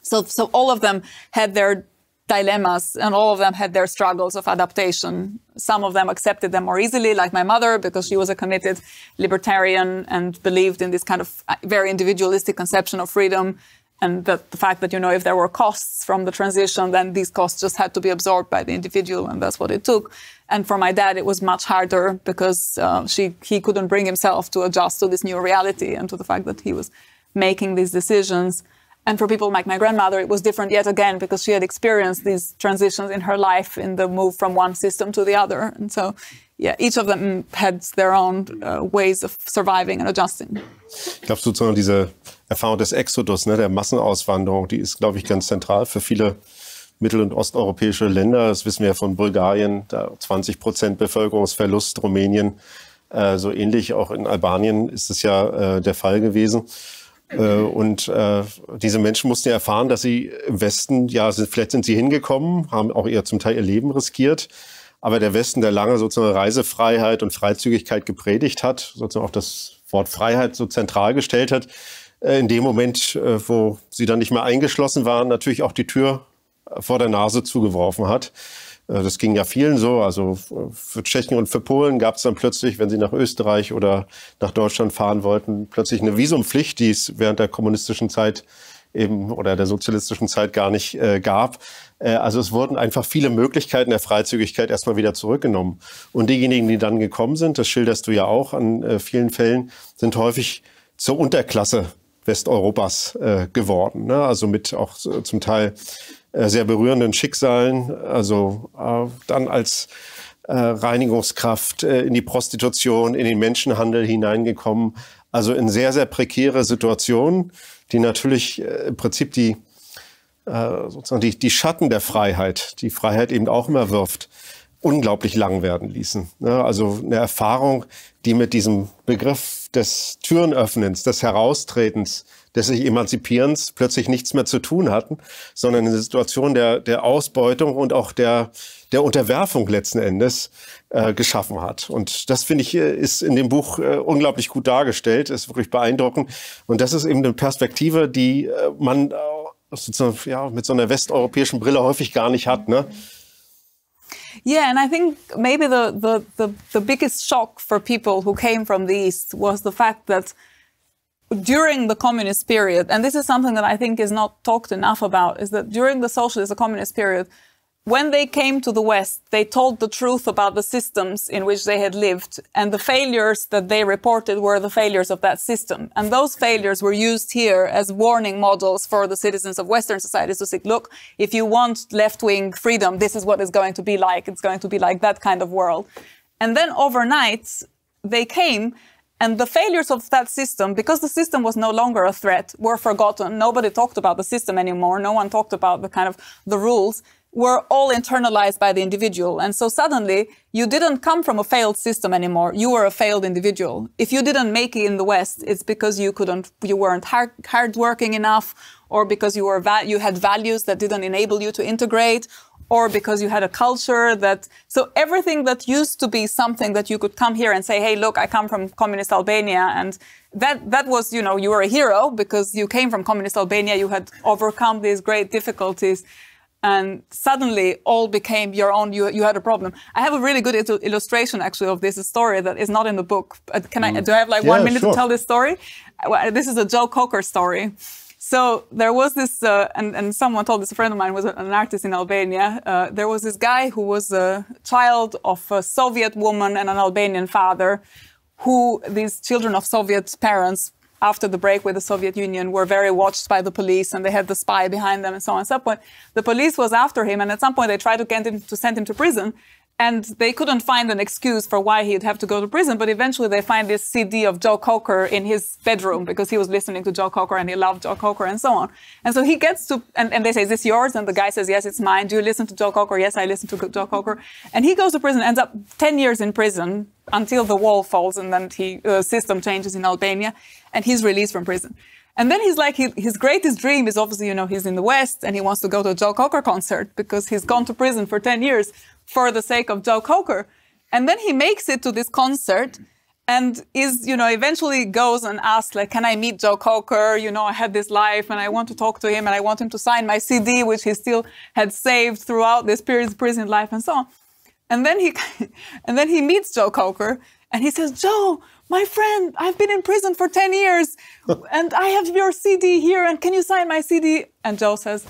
so, so all of them had their dilemmas and all of them had their struggles of adaptation. Some of them accepted them more easily, like my mother, because she was a committed libertarian and believed in this kind of uh, very individualistic conception of freedom. And that the fact that, you know, if there were costs from the transition, then these costs just had to be absorbed by the individual, and that's what it took. And for my dad, it was much harder because uh, she, he couldn't bring himself to adjust to this new reality and to the fact that he was making these decisions. and for people like my grandmother, it was different yet again because she had experienced these transitions in her life in the move from one system to the other. And so, yeah, each of them had their own uh, ways of surviving and adjusting. Ich glaube, sozusagen diese Erfahrung des Exodus, ne, der Massenauswanderung, die ist, glaube ich, ganz zentral für viele mittel- und osteuropäische Länder. Das wissen wir von Bulgarien, da 20 Prozent Bevölkerungsverlust, Rumänien. Äh, so ähnlich auch in Albanien ist es ja äh, der Fall gewesen. Äh, und äh, diese Menschen mussten ja erfahren, dass sie im Westen, ja, sind, vielleicht sind sie hingekommen, haben auch ihr zum Teil ihr Leben riskiert. Aber der Westen, der lange sozusagen Reisefreiheit und Freizügigkeit gepredigt hat, sozusagen auch das Wort Freiheit so zentral gestellt hat, äh, in dem Moment, äh, wo sie dann nicht mehr eingeschlossen waren, natürlich auch die Tür äh, vor der Nase zugeworfen hat. Äh, das ging ja vielen so. Also für Tschechien und für Polen gab es dann plötzlich, wenn sie nach Österreich oder nach Deutschland fahren wollten, plötzlich eine Visumpflicht, die es während der kommunistischen Zeit eben oder der sozialistischen Zeit gar nicht äh, gab. Äh, also es wurden einfach viele Möglichkeiten der Freizügigkeit erstmal wieder zurückgenommen. Und diejenigen, die dann gekommen sind, das schilderst du ja auch an äh, vielen Fällen, sind häufig zur Unterklasse Westeuropas äh, geworden. Ne? Also mit auch äh, zum Teil äh, sehr berührenden Schicksalen. Also äh, dann als äh, Reinigungskraft äh, in die Prostitution, in den Menschenhandel hineingekommen. Also in sehr, sehr prekäre Situationen, die natürlich im Prinzip die, sozusagen die, die Schatten der Freiheit, die Freiheit eben auch immer wirft, unglaublich lang werden ließen. Ne? Also eine Erfahrung, die mit diesem Begriff des Türenöffnens, des Heraustretens, des sich Emanzipierens plötzlich nichts mehr zu tun hatten, sondern eine Situation der, der Ausbeutung und auch der, der Unterwerfung letzten Endes äh, geschaffen hat. Und das finde ich äh, ist in dem Buch äh, unglaublich gut dargestellt, ist wirklich beeindruckend. Und das ist eben eine Perspektive, die äh, man äh, sozusagen ja, mit so einer westeuropäischen Brille häufig gar nicht hat. Ne? Yeah, and I think maybe the, the, the, the biggest shock for people who came from the East was the fact that during the communist period, and this is something that I think is not talked enough about, is that during the socialist, the communist period, when they came to the West, they told the truth about the systems in which they had lived, and the failures that they reported were the failures of that system. And those failures were used here as warning models for the citizens of Western societies to say, look, if you want left wing freedom, this is what it's going to be like. It's going to be like that kind of world. And then overnight, they came and the failures of that system, because the system was no longer a threat, were forgotten. Nobody talked about the system anymore. No one talked about the kind of the rules were all internalized by the individual. And so suddenly, you didn't come from a failed system anymore. You were a failed individual. If you didn't make it in the West, it's because you couldn't, you weren't hard, hardworking enough, or because you were, you had values that didn't enable you to integrate, or because you had a culture that, so everything that used to be something that you could come here and say, hey, look, I come from communist Albania. And that, that was, you know, you were a hero because you came from communist Albania. You had overcome these great difficulties and suddenly all became your own. You, you had a problem. I have a really good il illustration actually of this story that is not in the book. Can I? Mm. Do I have like yeah, one minute sure. to tell this story? This is a Joe Cocker story. So there was this, uh, and, and, someone told this, a friend of mine was an artist in Albania. Uh, there was this guy who was a child of a Soviet woman and an Albanian father, who these children of Soviet parents after the break with the Soviet Union were very watched by the police and they had the spy behind them and so on and so forth. The police was after him and at some point they tried to get him to send him to prison and they couldn't find an excuse for why he'd have to go to prison. But eventually, they find this CD of Joe Cocker in his bedroom hmm. because he was listening to Joe Cocker and he loved Joe Cocker and so on. And so he gets to, and, and they say, Is this yours? And the guy says, Yes, it's mine. Do you listen to Joe Cocker? Yes, I listen to Joe Cocker. And he goes to prison, ends up 10 years in prison until the wall falls and then the uh, system changes in Albania and he's released from prison. And then he's like, he, his greatest dream is obviously, you know, he's in the West and he wants to go to a Joe Cocker concert because he's gone to prison for 10 years for the sake of Joe Cocker. And then he makes it to this concert and is, you know, eventually goes and asks, like, can I meet Joe Cocker? You know, I had this life and I want to talk to him and I want him to sign my CD, which he still had saved throughout this period, of prison life and so on. And then he, and then he meets Joe Cocker and he says, Joe, my friend, I've been in prison for 10 years and I have your CD here and can you sign my CD? And Joe says,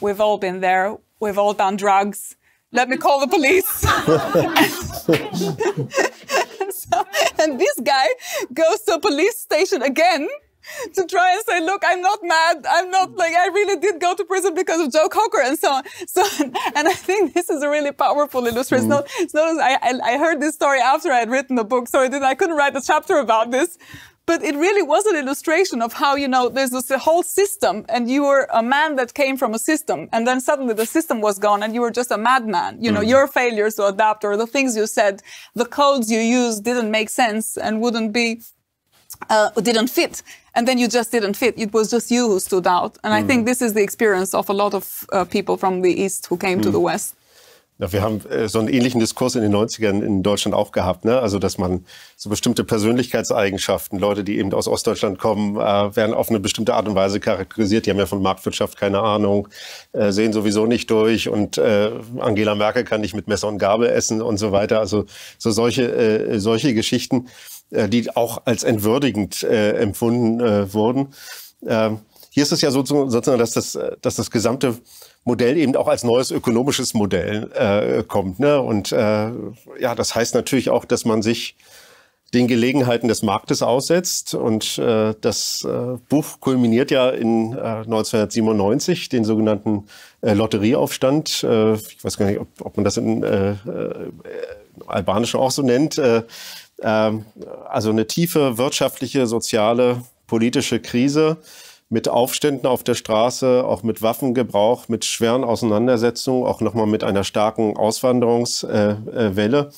we've all been there. We've all done drugs let me call the police. so, and this guy goes to a police station again to try and say, look, I'm not mad. I'm not like, I really did go to prison because of Joe Cocker and so on. So, and I think this is a really powerful illustration. Mm. It's mm-hmm. not, it's not I, I, heard this story after I had written the book, so I, did, I couldn't write a chapter about this but it really was an illustration of how you know there's this whole system and you were a man that came from a system and then suddenly the system was gone and you were just a madman you know mm -hmm. your failures to adapt or the things you said the codes you used didn't make sense and wouldn't be uh, didn't fit and then you just didn't fit it was just you who stood out and mm -hmm. i think mm. this is the experience of a lot of uh, people from the east who came mm -hmm. to the west Ja, wir haben äh, so einen ähnlichen Diskurs in den 90ern in Deutschland auch gehabt. Ne? Also, dass man so bestimmte Persönlichkeitseigenschaften, Leute, die eben aus Ostdeutschland kommen, äh, werden auf eine bestimmte Art und Weise charakterisiert. Die haben ja von Marktwirtschaft keine Ahnung, äh, sehen sowieso nicht durch und äh, Angela Merkel kann nicht mit Messer und Gabel essen und so weiter. Also, so solche, äh, solche Geschichten, äh, die auch als entwürdigend empfunden wurden. Ähm, hier ist es ja so, sozusagen, dass das, dass das gesamte Modell eben auch als neues ökonomisches Modell äh, kommt. Ne? Und äh, ja, das heißt natürlich auch, dass man sich den Gelegenheiten des Marktes aussetzt. Und äh, das äh, Buch kulminiert ja in äh, 1997, den sogenannten äh, Lotterieaufstand. Äh, ich weiß gar nicht, ob, ob man das in äh, äh, Albanischen auch so nennt. Äh, äh, also eine tiefe wirtschaftliche, soziale, politische Krise mit Aufständen auf der Straße, auch mit Waffengebrauch, mit schweren Auseinandersetzungen, auch nochmal mit einer starken Auswanderungswelle,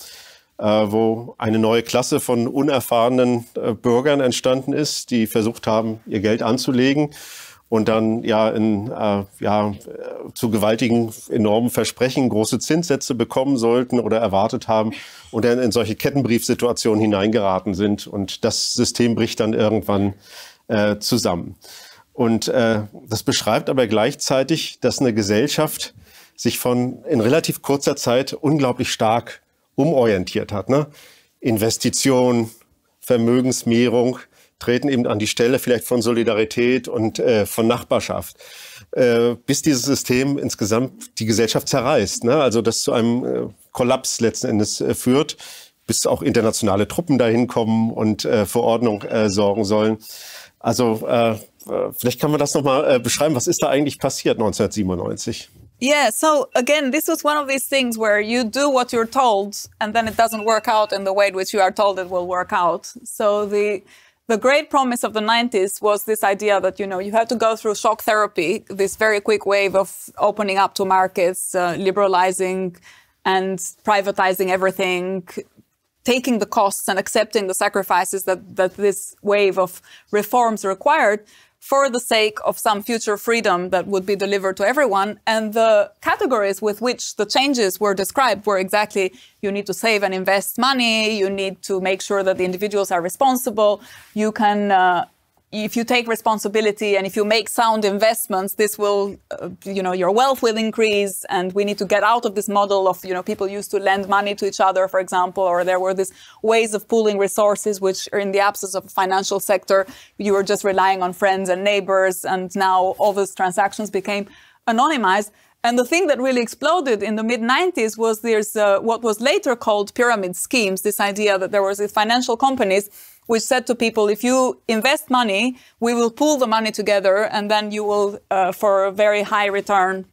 äh, äh, äh, wo eine neue Klasse von unerfahrenen Bürgern entstanden ist, die versucht haben, ihr Geld anzulegen und dann ja, in, ja zu gewaltigen, enormen Versprechen große Zinssätze bekommen sollten oder erwartet haben und dann in solche Kettenbriefsituationen hineingeraten sind. Und das System bricht dann irgendwann zusammen. Und äh, das beschreibt aber gleichzeitig, dass eine Gesellschaft sich von in relativ kurzer Zeit unglaublich stark umorientiert hat. Ne? Investition, Vermögensmehrung treten eben an die Stelle vielleicht von Solidarität und äh, von Nachbarschaft, äh, bis dieses System insgesamt die Gesellschaft zerreißt. Ne? Also das zu einem äh, Kollaps letzten Endes äh, führt, bis auch internationale Truppen dahin kommen und äh, für Ordnung äh, sorgen sollen. Also äh, Äh, vielleicht kann man das nochmal äh, beschreiben. Was ist da eigentlich passiert 1997? Yeah, so again, this was one of these things where you do what you're told and then it doesn't work out in the way in which you are told it will work out. So the the great promise of the 90s was this idea that you know you had to go through shock therapy, this very quick wave of opening up to markets, uh, liberalizing and privatizing everything, taking the costs and accepting the sacrifices that that this wave of reforms required for the sake of some future freedom that would be delivered to everyone. And the categories with which the changes were described were exactly you need to save and invest money, you need to make sure that the individuals are responsible, you can uh, if you take responsibility and if you make sound investments, this will, uh, you know, your wealth will increase. And we need to get out of this model of, you know, people used to lend money to each other, for example, or there were these ways of pooling resources, which in the absence of a financial sector, you were just relying on friends and neighbors. And now all those transactions became anonymized. And the thing that really exploded in the mid 90s was there's uh, what was later called pyramid schemes, this idea that there was these financial companies we said to people, if you invest money, we will pool the money together, and then you will, uh, for a very high return,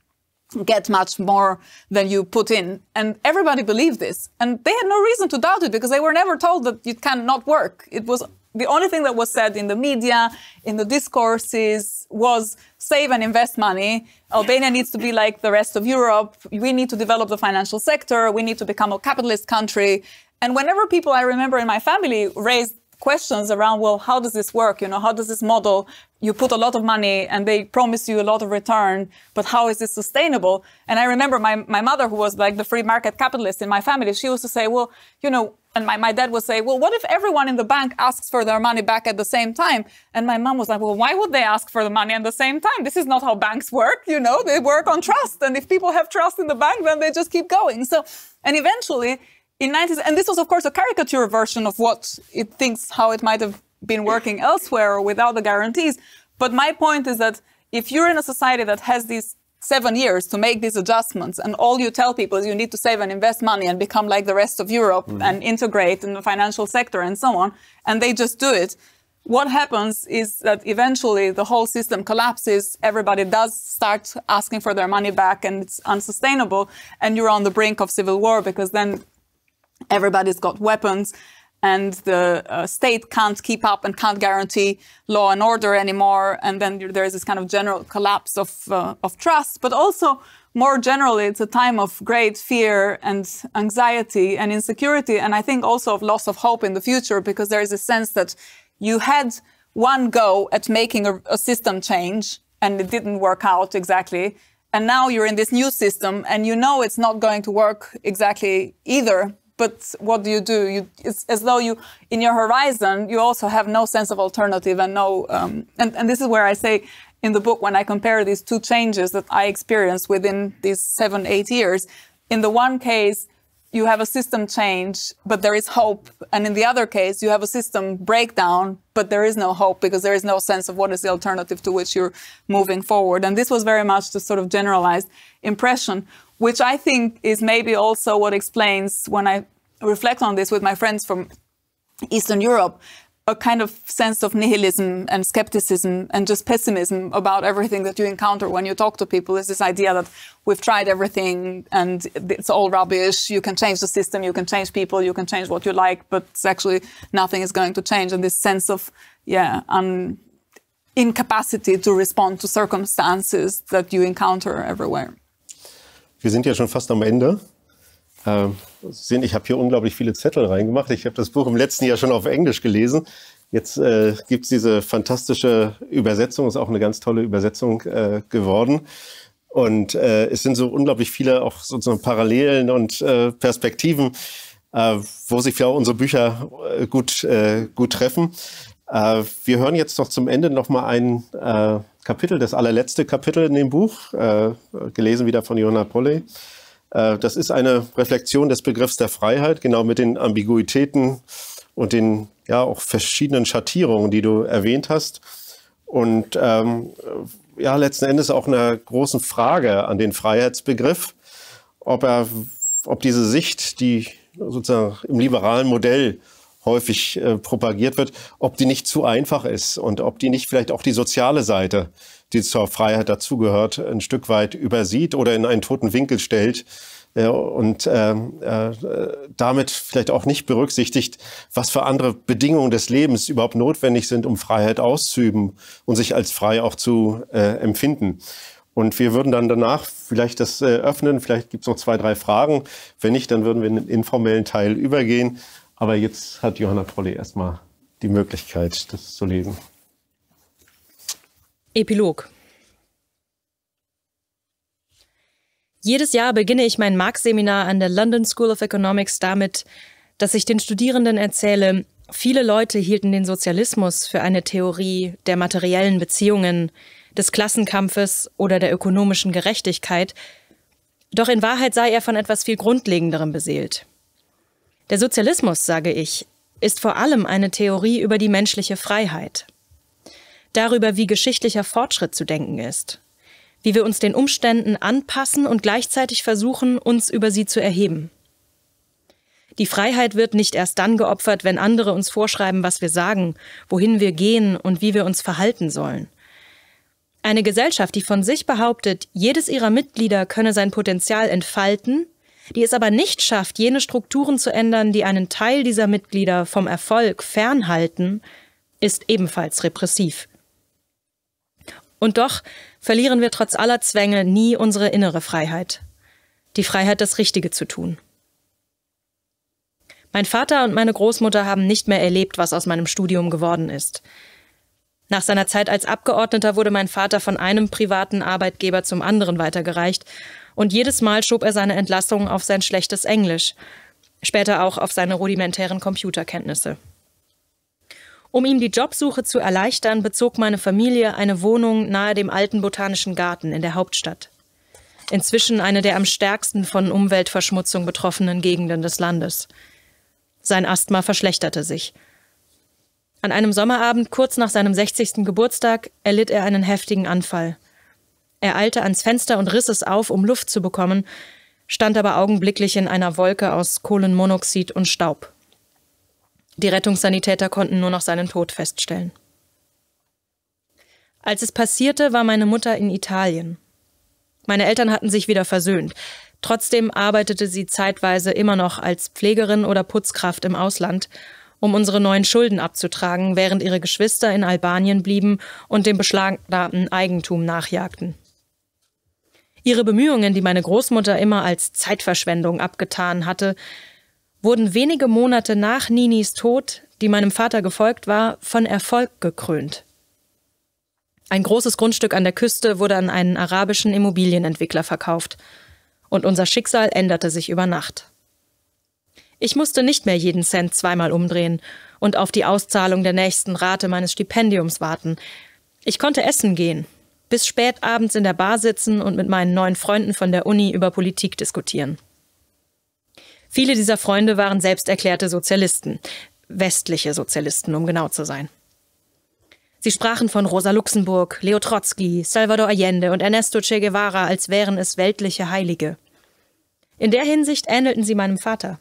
get much more than you put in. And everybody believed this. And they had no reason to doubt it because they were never told that it cannot work. It was the only thing that was said in the media, in the discourses, was save and invest money. Albania needs to be like the rest of Europe. We need to develop the financial sector. We need to become a capitalist country. And whenever people I remember in my family raised questions around, well, how does this work? You know, how does this model? You put a lot of money and they promise you a lot of return, but how is this sustainable? And I remember my, my mother, who was like the free market capitalist in my family, she used to say, well, you know, and my, my dad would say, well, what if everyone in the bank asks for their money back at the same time? And my mom was like, well, why would they ask for the money at the same time? This is not how banks work. You know, they work on trust. And if people have trust in the bank, then they just keep going. So, and eventually in 90s. And this was, of course, a caricature version of what it thinks how it might have been working elsewhere without the guarantees. But my point is that if you're in a society that has these seven years to make these adjustments and all you tell people is you need to save and invest money and become like the rest of Europe mm. and integrate in the financial sector and so on, and they just do it, what happens is that eventually the whole system collapses. Everybody does start asking for their money back and it's unsustainable. And you're on the brink of civil war because then everybody's got weapons and the uh, state can't keep up and can't guarantee law and order anymore. And then there is this kind of general collapse of, uh, of trust. But also, more generally, it's a time of great fear and anxiety and insecurity. And I think also of loss of hope in the future, because there is a sense that you had one go at making a, a system change and it didn't work out exactly. And now you're in this new system and you know it's not going to work exactly either but what do you do? You, it's as though you, in your horizon, you also have no sense of alternative and no. Um, and, and this is where I say in the book when I compare these two changes that I experienced within these seven, eight years. In the one case, you have a system change, but there is hope. And in the other case, you have a system breakdown, but there is no hope because there is no sense of what is the alternative to which you're moving forward. And this was very much the sort of generalized impression, which I think is maybe also what explains when I reflect on this with my friends from Eastern Europe, a kind of sense of nihilism and skepticism and just pessimism about everything that you encounter when you talk to people is this idea that we've tried everything and it's all rubbish. You can change the system, you can change people, you can change what you like, but actually nothing is going to change. And this sense of, yeah, um, incapacity to respond to circumstances that you encounter everywhere. Wir sind ja schon fast am Ende. Ähm sind, ich habe hier unglaublich viele Zettel reingemacht. Ich habe das Buch im letzten Jahr schon auf Englisch gelesen. Jetzt äh, gibt es diese fantastische Übersetzung, ist auch eine ganz tolle Übersetzung äh, geworden. Und äh, es sind so unglaublich viele auch sozusagen Parallelen und äh, Perspektiven, äh, wo sich ja unsere Bücher äh, gut, äh, gut treffen. Äh, wir hören jetzt noch zum Ende nochmal ein äh, Kapitel, das allerletzte Kapitel in dem Buch, äh, gelesen wieder von Johanna Polley. Äh, das ist eine Reflexion des Begriffs der Freiheit, genau mit den Ambiguitäten und den ja auch verschiedenen Schattierungen, die du erwähnt hast. Und ähm, ja, letzten Endes auch eine große Frage an den Freiheitsbegriff, ob er, ob diese Sicht, die sozusagen im liberalen Modell häufig äh, propagiert wird, ob die nicht zu einfach ist und ob die nicht vielleicht auch die soziale Seite, die zur Freiheit dazugehört, ein Stück weit übersieht oder in einen toten Winkel stellt äh, und äh, äh, damit vielleicht auch nicht berücksichtigt, was für andere Bedingungen des Lebens überhaupt notwendig sind, um Freiheit auszuüben und sich als frei auch zu äh, empfinden. Und wir würden dann danach vielleicht das äh, öffnen. Vielleicht gibt es noch zwei, drei Fragen. Wenn nicht, dann würden wir in den informellen Teil übergehen. Aber jetzt hat Johanna Prolli erstmal die Möglichkeit, das zu lesen. Epilog. Jedes Jahr beginne ich mein Marx-Seminar an der London School of Economics damit, dass ich den Studierenden erzähle, viele Leute hielten den Sozialismus für eine Theorie der materiellen Beziehungen, des Klassenkampfes oder der ökonomischen Gerechtigkeit, doch in Wahrheit sei er von etwas viel Grundlegenderem beseelt, der Sozialismus, sage ich, ist vor allem eine Theorie über die menschliche Freiheit. Darüber, wie geschichtlicher Fortschritt zu denken ist. Wie wir uns den Umständen anpassen und gleichzeitig versuchen, uns über sie zu erheben. Die Freiheit wird nicht erst dann geopfert, wenn andere uns vorschreiben, was wir sagen, wohin wir gehen und wie wir uns verhalten sollen. Eine Gesellschaft, die von sich behauptet, jedes ihrer Mitglieder könne sein Potenzial entfalten, die es aber nicht schafft, jene Strukturen zu ändern, die einen Teil dieser Mitglieder vom Erfolg fernhalten, ist ebenfalls repressiv. Und doch verlieren wir trotz aller Zwänge nie unsere innere Freiheit, die Freiheit, das Richtige zu tun. Mein Vater und meine Großmutter haben nicht mehr erlebt, was aus meinem Studium geworden ist. Nach seiner Zeit als Abgeordneter wurde mein Vater von einem privaten Arbeitgeber zum anderen weitergereicht und jedes Mal schob er seine Entlassung auf sein schlechtes Englisch, später auch auf seine rudimentären Computerkenntnisse. Um ihm die Jobsuche zu erleichtern, bezog meine Familie eine Wohnung nahe dem alten Botanischen Garten in der Hauptstadt. Inzwischen eine der am stärksten von Umweltverschmutzung betroffenen Gegenden des Landes. Sein Asthma verschlechterte sich. An einem Sommerabend kurz nach seinem 60. Geburtstag erlitt er einen heftigen Anfall. Er eilte ans Fenster und riss es auf, um Luft zu bekommen, stand aber augenblicklich in einer Wolke aus Kohlenmonoxid und Staub. Die Rettungssanitäter konnten nur noch seinen Tod feststellen. Als es passierte, war meine Mutter in Italien. Meine Eltern hatten sich wieder versöhnt. Trotzdem arbeitete sie zeitweise immer noch als Pflegerin oder Putzkraft im Ausland, um unsere neuen Schulden abzutragen, während ihre Geschwister in Albanien blieben und dem beschlagnahmten Eigentum nachjagten. Ihre Bemühungen, die meine Großmutter immer als Zeitverschwendung abgetan hatte, wurden wenige Monate nach Ninis Tod, die meinem Vater gefolgt war, von Erfolg gekrönt. Ein großes Grundstück an der Küste wurde an einen arabischen Immobilienentwickler verkauft, und unser Schicksal änderte sich über Nacht. Ich musste nicht mehr jeden Cent zweimal umdrehen und auf die Auszahlung der nächsten Rate meines Stipendiums warten. Ich konnte essen gehen, bis spät abends in der Bar sitzen und mit meinen neuen Freunden von der Uni über Politik diskutieren. Viele dieser Freunde waren selbst erklärte Sozialisten, westliche Sozialisten, um genau zu sein. Sie sprachen von Rosa Luxemburg, Leo Trotzki, Salvador Allende und Ernesto Che Guevara, als wären es weltliche Heilige. In der Hinsicht ähnelten sie meinem Vater.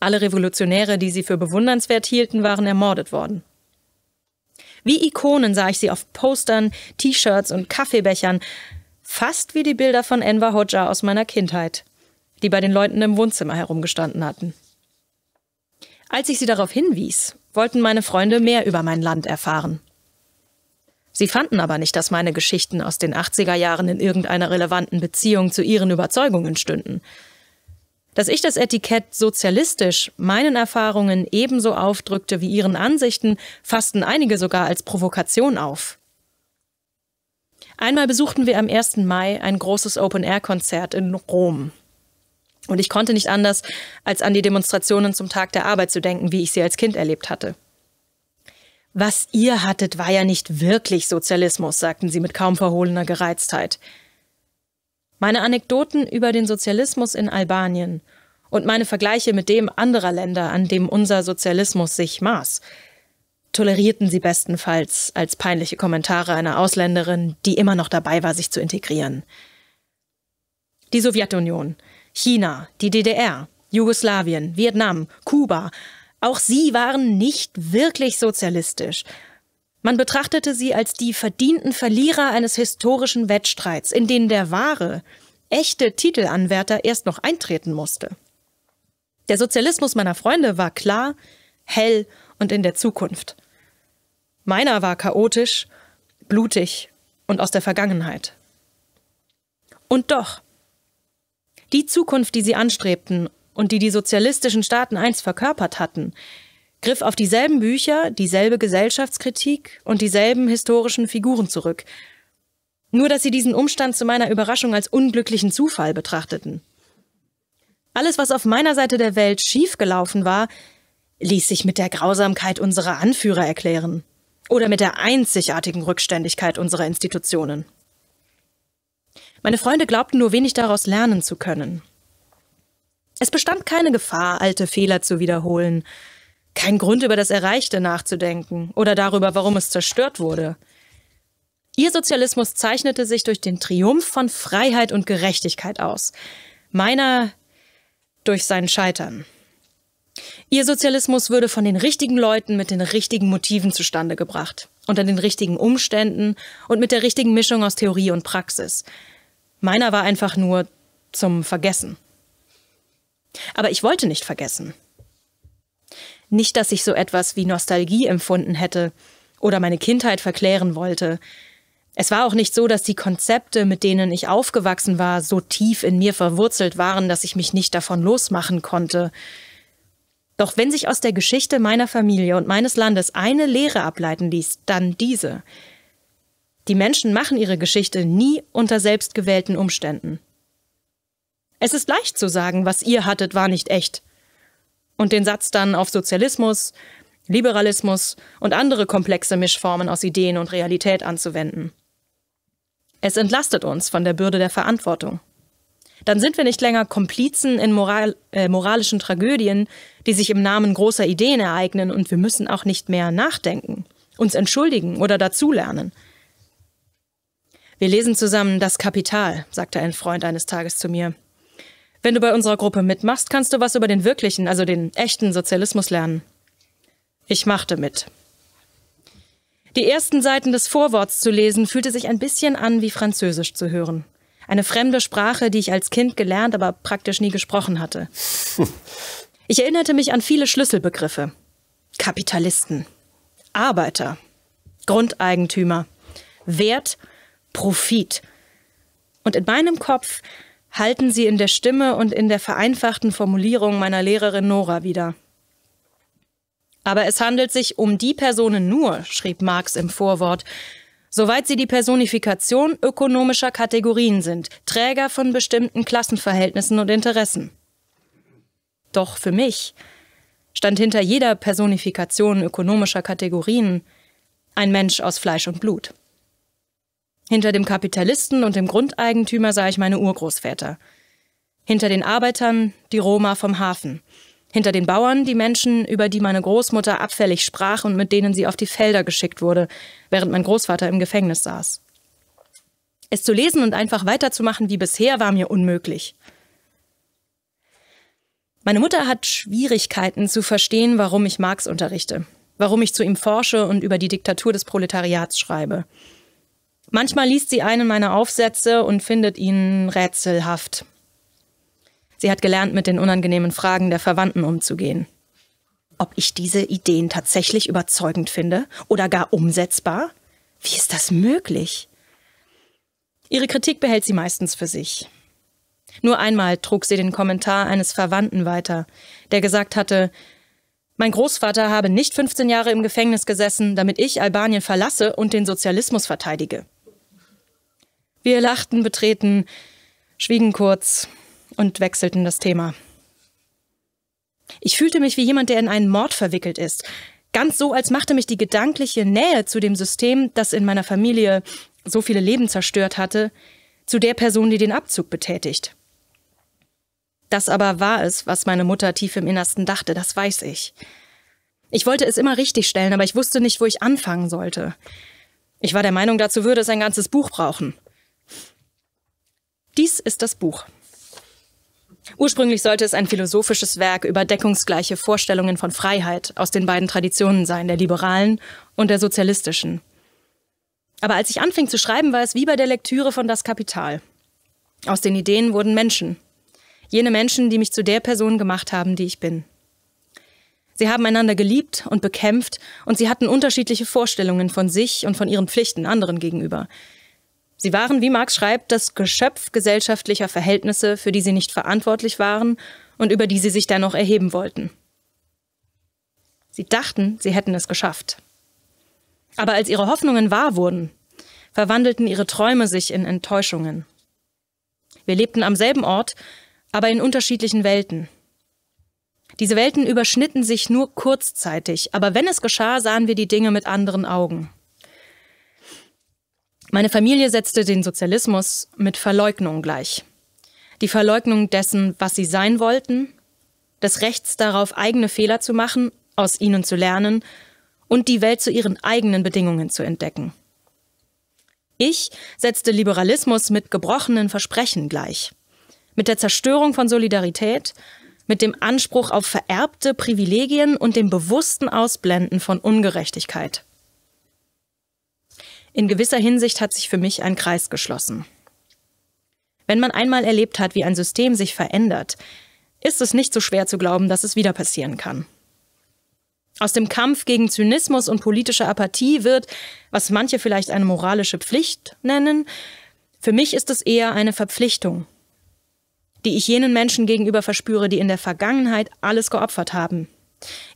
Alle Revolutionäre, die sie für bewundernswert hielten, waren ermordet worden. Wie Ikonen sah ich sie auf Postern, T-Shirts und Kaffeebechern, fast wie die Bilder von Enver Hoxha aus meiner Kindheit, die bei den Leuten im Wohnzimmer herumgestanden hatten. Als ich sie darauf hinwies, wollten meine Freunde mehr über mein Land erfahren. Sie fanden aber nicht, dass meine Geschichten aus den 80er Jahren in irgendeiner relevanten Beziehung zu ihren Überzeugungen stünden – dass ich das Etikett sozialistisch meinen Erfahrungen ebenso aufdrückte wie ihren Ansichten, fassten einige sogar als Provokation auf. Einmal besuchten wir am 1. Mai ein großes Open-Air-Konzert in Rom. Und ich konnte nicht anders, als an die Demonstrationen zum Tag der Arbeit zu denken, wie ich sie als Kind erlebt hatte. Was ihr hattet, war ja nicht wirklich Sozialismus, sagten sie mit kaum verhohlener Gereiztheit. Meine Anekdoten über den Sozialismus in Albanien und meine Vergleiche mit dem anderer Länder, an dem unser Sozialismus sich maß, tolerierten sie bestenfalls als peinliche Kommentare einer Ausländerin, die immer noch dabei war, sich zu integrieren. Die Sowjetunion, China, die DDR, Jugoslawien, Vietnam, Kuba, auch sie waren nicht wirklich sozialistisch, man betrachtete sie als die verdienten Verlierer eines historischen Wettstreits, in den der wahre, echte Titelanwärter erst noch eintreten musste. Der Sozialismus meiner Freunde war klar, hell und in der Zukunft. Meiner war chaotisch, blutig und aus der Vergangenheit. Und doch, die Zukunft, die sie anstrebten und die die sozialistischen Staaten einst verkörpert hatten, griff auf dieselben Bücher, dieselbe Gesellschaftskritik und dieselben historischen Figuren zurück. Nur dass sie diesen Umstand zu meiner Überraschung als unglücklichen Zufall betrachteten. Alles, was auf meiner Seite der Welt schiefgelaufen war, ließ sich mit der Grausamkeit unserer Anführer erklären oder mit der einzigartigen Rückständigkeit unserer Institutionen. Meine Freunde glaubten nur wenig daraus lernen zu können. Es bestand keine Gefahr, alte Fehler zu wiederholen, kein Grund über das Erreichte nachzudenken oder darüber, warum es zerstört wurde. Ihr Sozialismus zeichnete sich durch den Triumph von Freiheit und Gerechtigkeit aus. Meiner durch sein Scheitern. Ihr Sozialismus würde von den richtigen Leuten mit den richtigen Motiven zustande gebracht, unter den richtigen Umständen und mit der richtigen Mischung aus Theorie und Praxis. Meiner war einfach nur zum Vergessen. Aber ich wollte nicht vergessen. Nicht, dass ich so etwas wie Nostalgie empfunden hätte oder meine Kindheit verklären wollte. Es war auch nicht so, dass die Konzepte, mit denen ich aufgewachsen war, so tief in mir verwurzelt waren, dass ich mich nicht davon losmachen konnte. Doch wenn sich aus der Geschichte meiner Familie und meines Landes eine Lehre ableiten ließ, dann diese. Die Menschen machen ihre Geschichte nie unter selbstgewählten Umständen. Es ist leicht zu sagen, was ihr hattet, war nicht echt und den Satz dann auf Sozialismus, Liberalismus und andere komplexe Mischformen aus Ideen und Realität anzuwenden. Es entlastet uns von der Bürde der Verantwortung. Dann sind wir nicht länger Komplizen in moral, äh, moralischen Tragödien, die sich im Namen großer Ideen ereignen und wir müssen auch nicht mehr nachdenken, uns entschuldigen oder dazulernen. Wir lesen zusammen Das Kapital, sagte ein Freund eines Tages zu mir. Wenn du bei unserer Gruppe mitmachst, kannst du was über den wirklichen, also den echten Sozialismus lernen. Ich machte mit. Die ersten Seiten des Vorworts zu lesen, fühlte sich ein bisschen an, wie Französisch zu hören. Eine fremde Sprache, die ich als Kind gelernt, aber praktisch nie gesprochen hatte. Ich erinnerte mich an viele Schlüsselbegriffe. Kapitalisten, Arbeiter, Grundeigentümer, Wert, Profit. Und in meinem Kopf halten sie in der Stimme und in der vereinfachten Formulierung meiner Lehrerin Nora wieder. Aber es handelt sich um die Personen nur, schrieb Marx im Vorwort, soweit sie die Personifikation ökonomischer Kategorien sind, Träger von bestimmten Klassenverhältnissen und Interessen. Doch für mich stand hinter jeder Personifikation ökonomischer Kategorien ein Mensch aus Fleisch und Blut. Hinter dem Kapitalisten und dem Grundeigentümer sah ich meine Urgroßväter. Hinter den Arbeitern die Roma vom Hafen. Hinter den Bauern die Menschen, über die meine Großmutter abfällig sprach und mit denen sie auf die Felder geschickt wurde, während mein Großvater im Gefängnis saß. Es zu lesen und einfach weiterzumachen wie bisher war mir unmöglich. Meine Mutter hat Schwierigkeiten zu verstehen, warum ich Marx unterrichte, warum ich zu ihm forsche und über die Diktatur des Proletariats schreibe. Manchmal liest sie einen meiner Aufsätze und findet ihn rätselhaft. Sie hat gelernt, mit den unangenehmen Fragen der Verwandten umzugehen. Ob ich diese Ideen tatsächlich überzeugend finde oder gar umsetzbar? Wie ist das möglich? Ihre Kritik behält sie meistens für sich. Nur einmal trug sie den Kommentar eines Verwandten weiter, der gesagt hatte, mein Großvater habe nicht 15 Jahre im Gefängnis gesessen, damit ich Albanien verlasse und den Sozialismus verteidige. Wir lachten betreten, schwiegen kurz und wechselten das Thema. Ich fühlte mich wie jemand, der in einen Mord verwickelt ist. Ganz so, als machte mich die gedankliche Nähe zu dem System, das in meiner Familie so viele Leben zerstört hatte, zu der Person, die den Abzug betätigt. Das aber war es, was meine Mutter tief im Innersten dachte, das weiß ich. Ich wollte es immer richtigstellen, aber ich wusste nicht, wo ich anfangen sollte. Ich war der Meinung, dazu würde es ein ganzes Buch brauchen. Dies ist das Buch. Ursprünglich sollte es ein philosophisches Werk über deckungsgleiche Vorstellungen von Freiheit aus den beiden Traditionen sein, der liberalen und der sozialistischen. Aber als ich anfing zu schreiben, war es wie bei der Lektüre von Das Kapital. Aus den Ideen wurden Menschen. Jene Menschen, die mich zu der Person gemacht haben, die ich bin. Sie haben einander geliebt und bekämpft und sie hatten unterschiedliche Vorstellungen von sich und von ihren Pflichten anderen gegenüber. Sie waren, wie Marx schreibt, das Geschöpf gesellschaftlicher Verhältnisse, für die sie nicht verantwortlich waren und über die sie sich dennoch erheben wollten. Sie dachten, sie hätten es geschafft. Aber als ihre Hoffnungen wahr wurden, verwandelten ihre Träume sich in Enttäuschungen. Wir lebten am selben Ort, aber in unterschiedlichen Welten. Diese Welten überschnitten sich nur kurzzeitig, aber wenn es geschah, sahen wir die Dinge mit anderen Augen. Meine Familie setzte den Sozialismus mit Verleugnung gleich. Die Verleugnung dessen, was sie sein wollten, des Rechts darauf, eigene Fehler zu machen, aus ihnen zu lernen und die Welt zu ihren eigenen Bedingungen zu entdecken. Ich setzte Liberalismus mit gebrochenen Versprechen gleich, mit der Zerstörung von Solidarität, mit dem Anspruch auf vererbte Privilegien und dem bewussten Ausblenden von Ungerechtigkeit. In gewisser Hinsicht hat sich für mich ein Kreis geschlossen. Wenn man einmal erlebt hat, wie ein System sich verändert, ist es nicht so schwer zu glauben, dass es wieder passieren kann. Aus dem Kampf gegen Zynismus und politische Apathie wird, was manche vielleicht eine moralische Pflicht nennen, für mich ist es eher eine Verpflichtung, die ich jenen Menschen gegenüber verspüre, die in der Vergangenheit alles geopfert haben,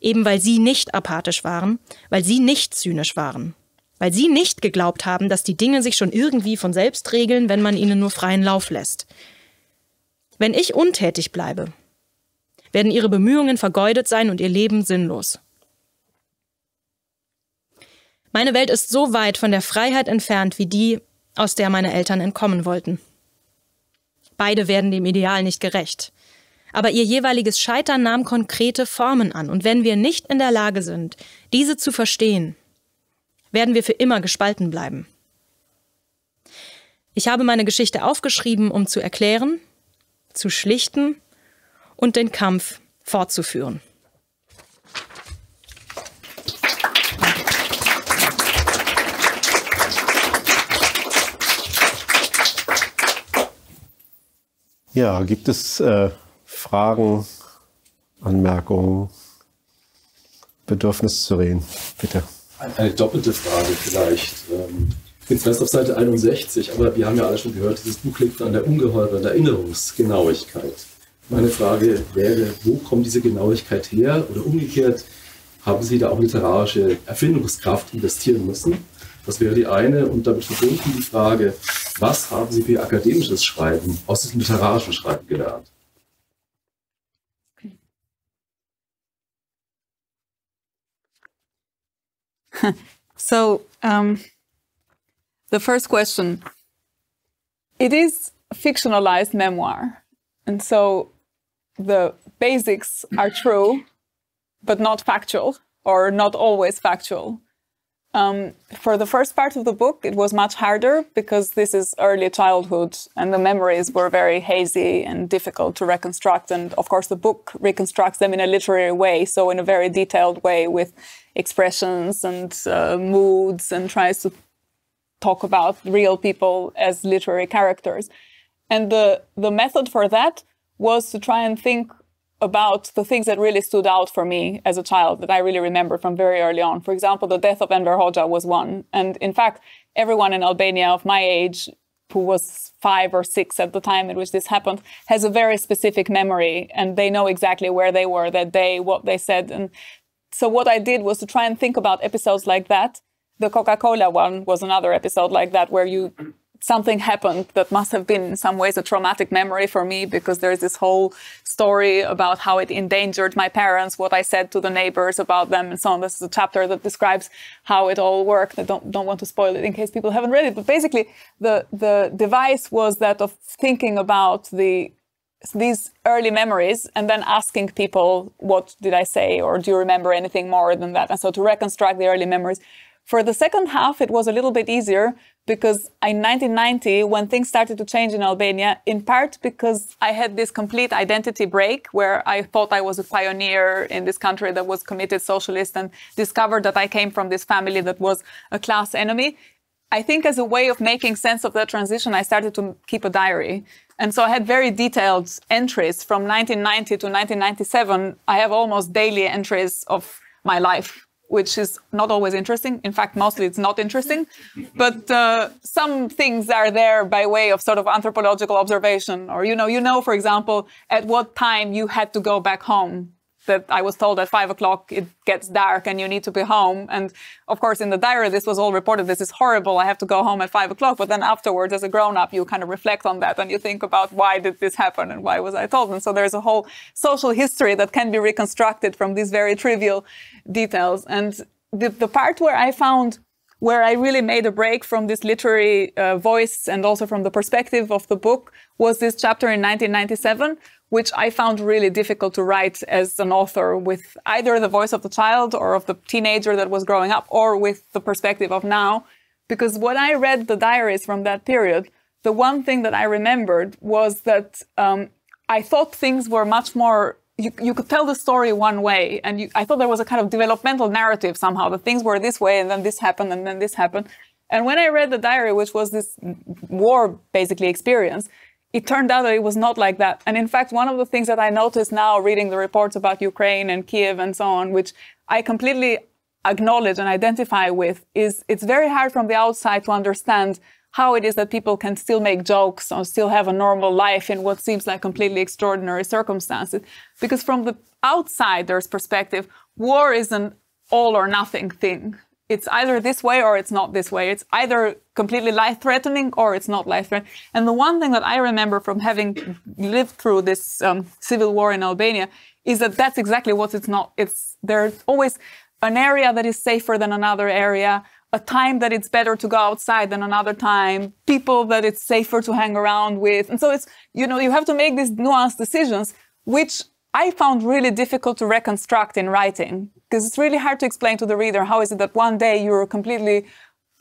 eben weil sie nicht apathisch waren, weil sie nicht zynisch waren weil sie nicht geglaubt haben, dass die Dinge sich schon irgendwie von selbst regeln, wenn man ihnen nur freien Lauf lässt. Wenn ich untätig bleibe, werden ihre Bemühungen vergeudet sein und ihr Leben sinnlos. Meine Welt ist so weit von der Freiheit entfernt wie die, aus der meine Eltern entkommen wollten. Beide werden dem Ideal nicht gerecht. Aber ihr jeweiliges Scheitern nahm konkrete Formen an, und wenn wir nicht in der Lage sind, diese zu verstehen, werden wir für immer gespalten bleiben. Ich habe meine Geschichte aufgeschrieben, um zu erklären, zu schlichten und den Kampf fortzuführen. Ja, gibt es äh, Fragen, Anmerkungen, Bedürfnis zu reden? Bitte eine doppelte Frage vielleicht. Ähm, ich bin fest auf Seite 61, aber wir haben ja alle schon gehört, dieses Buch liegt an der ungeheuren Erinnerungsgenauigkeit. Meine Frage wäre, wo kommt diese Genauigkeit her? Oder umgekehrt, haben Sie da auch literarische Erfindungskraft investieren müssen? Das wäre die eine und damit verbunden die Frage, was haben Sie für akademisches Schreiben aus diesem literarischen Schreiben gelernt? so, um, the first question it is fictionalized memoir. And so the basics are true, but not factual or not always factual. Um, for the first part of the book, it was much harder because this is early childhood and the memories were very hazy and difficult to reconstruct. And of course, the book reconstructs them in a literary way, so in a very detailed way with expressions and uh, moods and tries to talk about real people as literary characters. And the, the method for that was to try and think about the things that really stood out for me as a child that I really remember from very early on. For example, the death of Enver Hoxha was one. And in fact, everyone in Albania of my age who was five or six at the time in which this happened has a very specific memory and they know exactly where they were that day, what they said. And so what I did was to try and think about episodes like that. The Coca Cola one was another episode like that where you something happened that must have been in some ways a traumatic memory for me because there's this whole story about how it endangered my parents, what I said to the neighbors about them, and so on. This is a chapter that describes how it all worked. I don't don't want to spoil it in case people haven't read it, but basically the the device was that of thinking about the these early memories and then asking people what did i say or do you remember anything more than that and so to reconstruct the early memories for the second half, it was a little bit easier because in 1990, when things started to change in Albania, in part because I had this complete identity break where I thought I was a pioneer in this country that was committed socialist and discovered that I came from this family that was a class enemy. I think as a way of making sense of that transition, I started to keep a diary. And so I had very detailed entries from 1990 to 1997. I have almost daily entries of my life which is not always interesting. In fact, mostly it's not interesting. But uh, some things are there by way of sort of anthropological observation, or you know, you know, for example, at what time you had to go back home that I was told at five o'clock it gets dark and you need to be home. And of course, in the diary, this was all reported. This is horrible. I have to go home at five o'clock. But then afterwards, as a grown up, you kind of reflect on that and you think about why did this happen and why was I told? And so there's a whole social history that can be reconstructed from these very trivial details. And the, the part where I found where I really made a break from this literary uh, voice and also from the perspective of the book was this chapter in 1997 which I found really difficult to write as an author with either the voice of the child or of the teenager that was growing up or with the perspective of now. Because when I read the diaries from that period, the one thing that I remembered was that um, I thought things were much more. You, you, could tell the story one way, and you, I thought there was a kind of developmental narrative somehow that things were this way, and then this happened, and then this happened. And when I read the diary, which was this war basically experience, it turned out that it was not like that. And in fact, one of the things that I noticed now reading the reports about Ukraine and Kiev and so on, which I completely acknowledge and identify with, is it's very hard from the outside to understand how it is that people can still make jokes or still have a normal life in what seems like completely extraordinary circumstances. Because from the outsider's perspective, war is an all or nothing thing it's either this way or it's not this way. It's either completely life threatening or it's not life threatening. And the one thing that I remember from having lived through this um, civil war in Albania is that that's exactly what it's not. It's there's always an area that is safer than another area, a time that it's better to go outside than another time, people that it's safer to hang around with. And so it's, you know, you have to make these nuanced decisions, which I found really difficult to reconstruct in writing because it's really hard to explain to the reader how is it that one day you're completely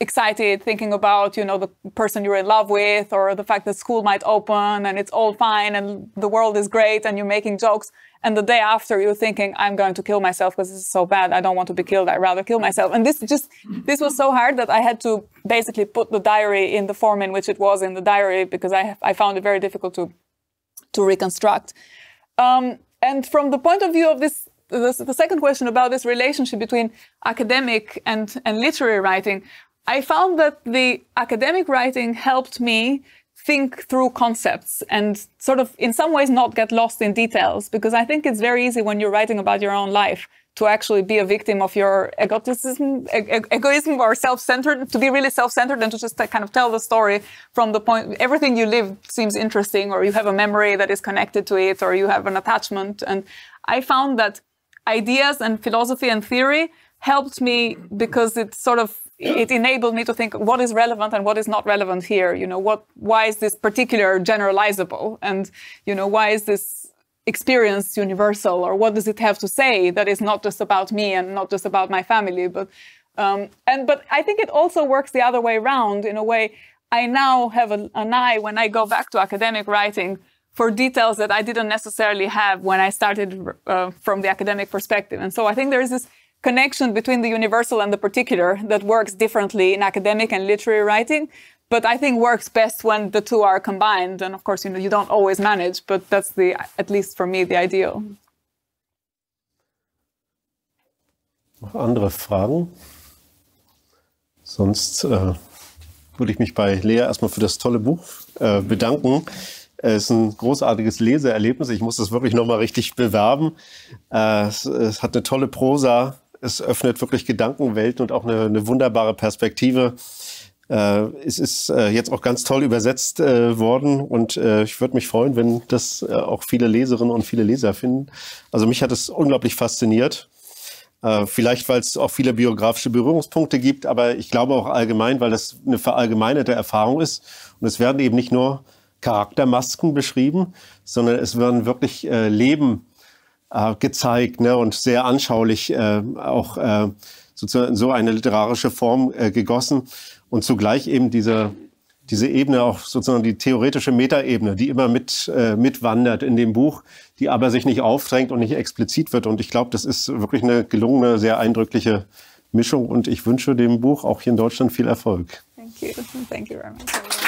excited thinking about you know the person you're in love with or the fact that school might open and it's all fine and the world is great and you're making jokes and the day after you're thinking i'm going to kill myself because this is so bad i don't want to be killed i'd rather kill myself and this just this was so hard that i had to basically put the diary in the form in which it was in the diary because i, I found it very difficult to to reconstruct um, and from the point of view of this, the, the second question about this relationship between academic and, and literary writing, I found that the academic writing helped me think through concepts and sort of in some ways not get lost in details because I think it's very easy when you're writing about your own life to actually be a victim of your egoticism, eg egoism or self-centered, to be really self-centered and to just kind of tell the story from the point, everything you live seems interesting or you have a memory that is connected to it or you have an attachment. And I found that ideas and philosophy and theory helped me because it sort of it enabled me to think what is relevant and what is not relevant here you know what why is this particular generalizable and you know why is this experience universal or what does it have to say that is not just about me and not just about my family but um, and but i think it also works the other way around in a way i now have a, an eye when i go back to academic writing for details that i didn't necessarily have when i started uh, from the academic perspective and so i think there is this connection between the universal and the particular that works differently in academic and literary writing but I think works best when the two are combined. And of course, you know, you don't always manage, but that's the at least for me the ideal. Noch andere Fragen? Sonst äh, würde ich mich bei Lea erstmal für das tolle Buch äh, bedanken. Es äh, ist ein großartiges Leseerlebnis. Ich muss das wirklich nochmal richtig bewerben. Äh, es, es, hat eine tolle Prosa. Es öffnet wirklich Gedankenwelten und auch eine, eine wunderbare Perspektive. Äh, es ist äh, jetzt auch ganz toll übersetzt äh, worden und äh, ich würde mich freuen, wenn das äh, auch viele Leserinnen und viele Leser finden. Also mich hat es unglaublich fasziniert. Äh, vielleicht, weil es auch viele biografische Berührungspunkte gibt, aber ich glaube auch allgemein, weil das eine verallgemeinerte Erfahrung ist. Und es werden eben nicht nur Charaktermasken beschrieben, sondern es werden wirklich Leben gezeigt ne, und sehr anschaulich auch sozusagen so eine literarische Form gegossen und zugleich eben diese, diese Ebene, auch sozusagen die theoretische Metaebene, die immer mit, äh, mitwandert in dem Buch, die aber sich nicht aufdrängt und nicht explizit wird. Und ich glaube, das ist wirklich eine gelungene, sehr eindrückliche Mischung. Und ich wünsche dem Buch auch hier in Deutschland viel Erfolg. Thank you. Thank you very much.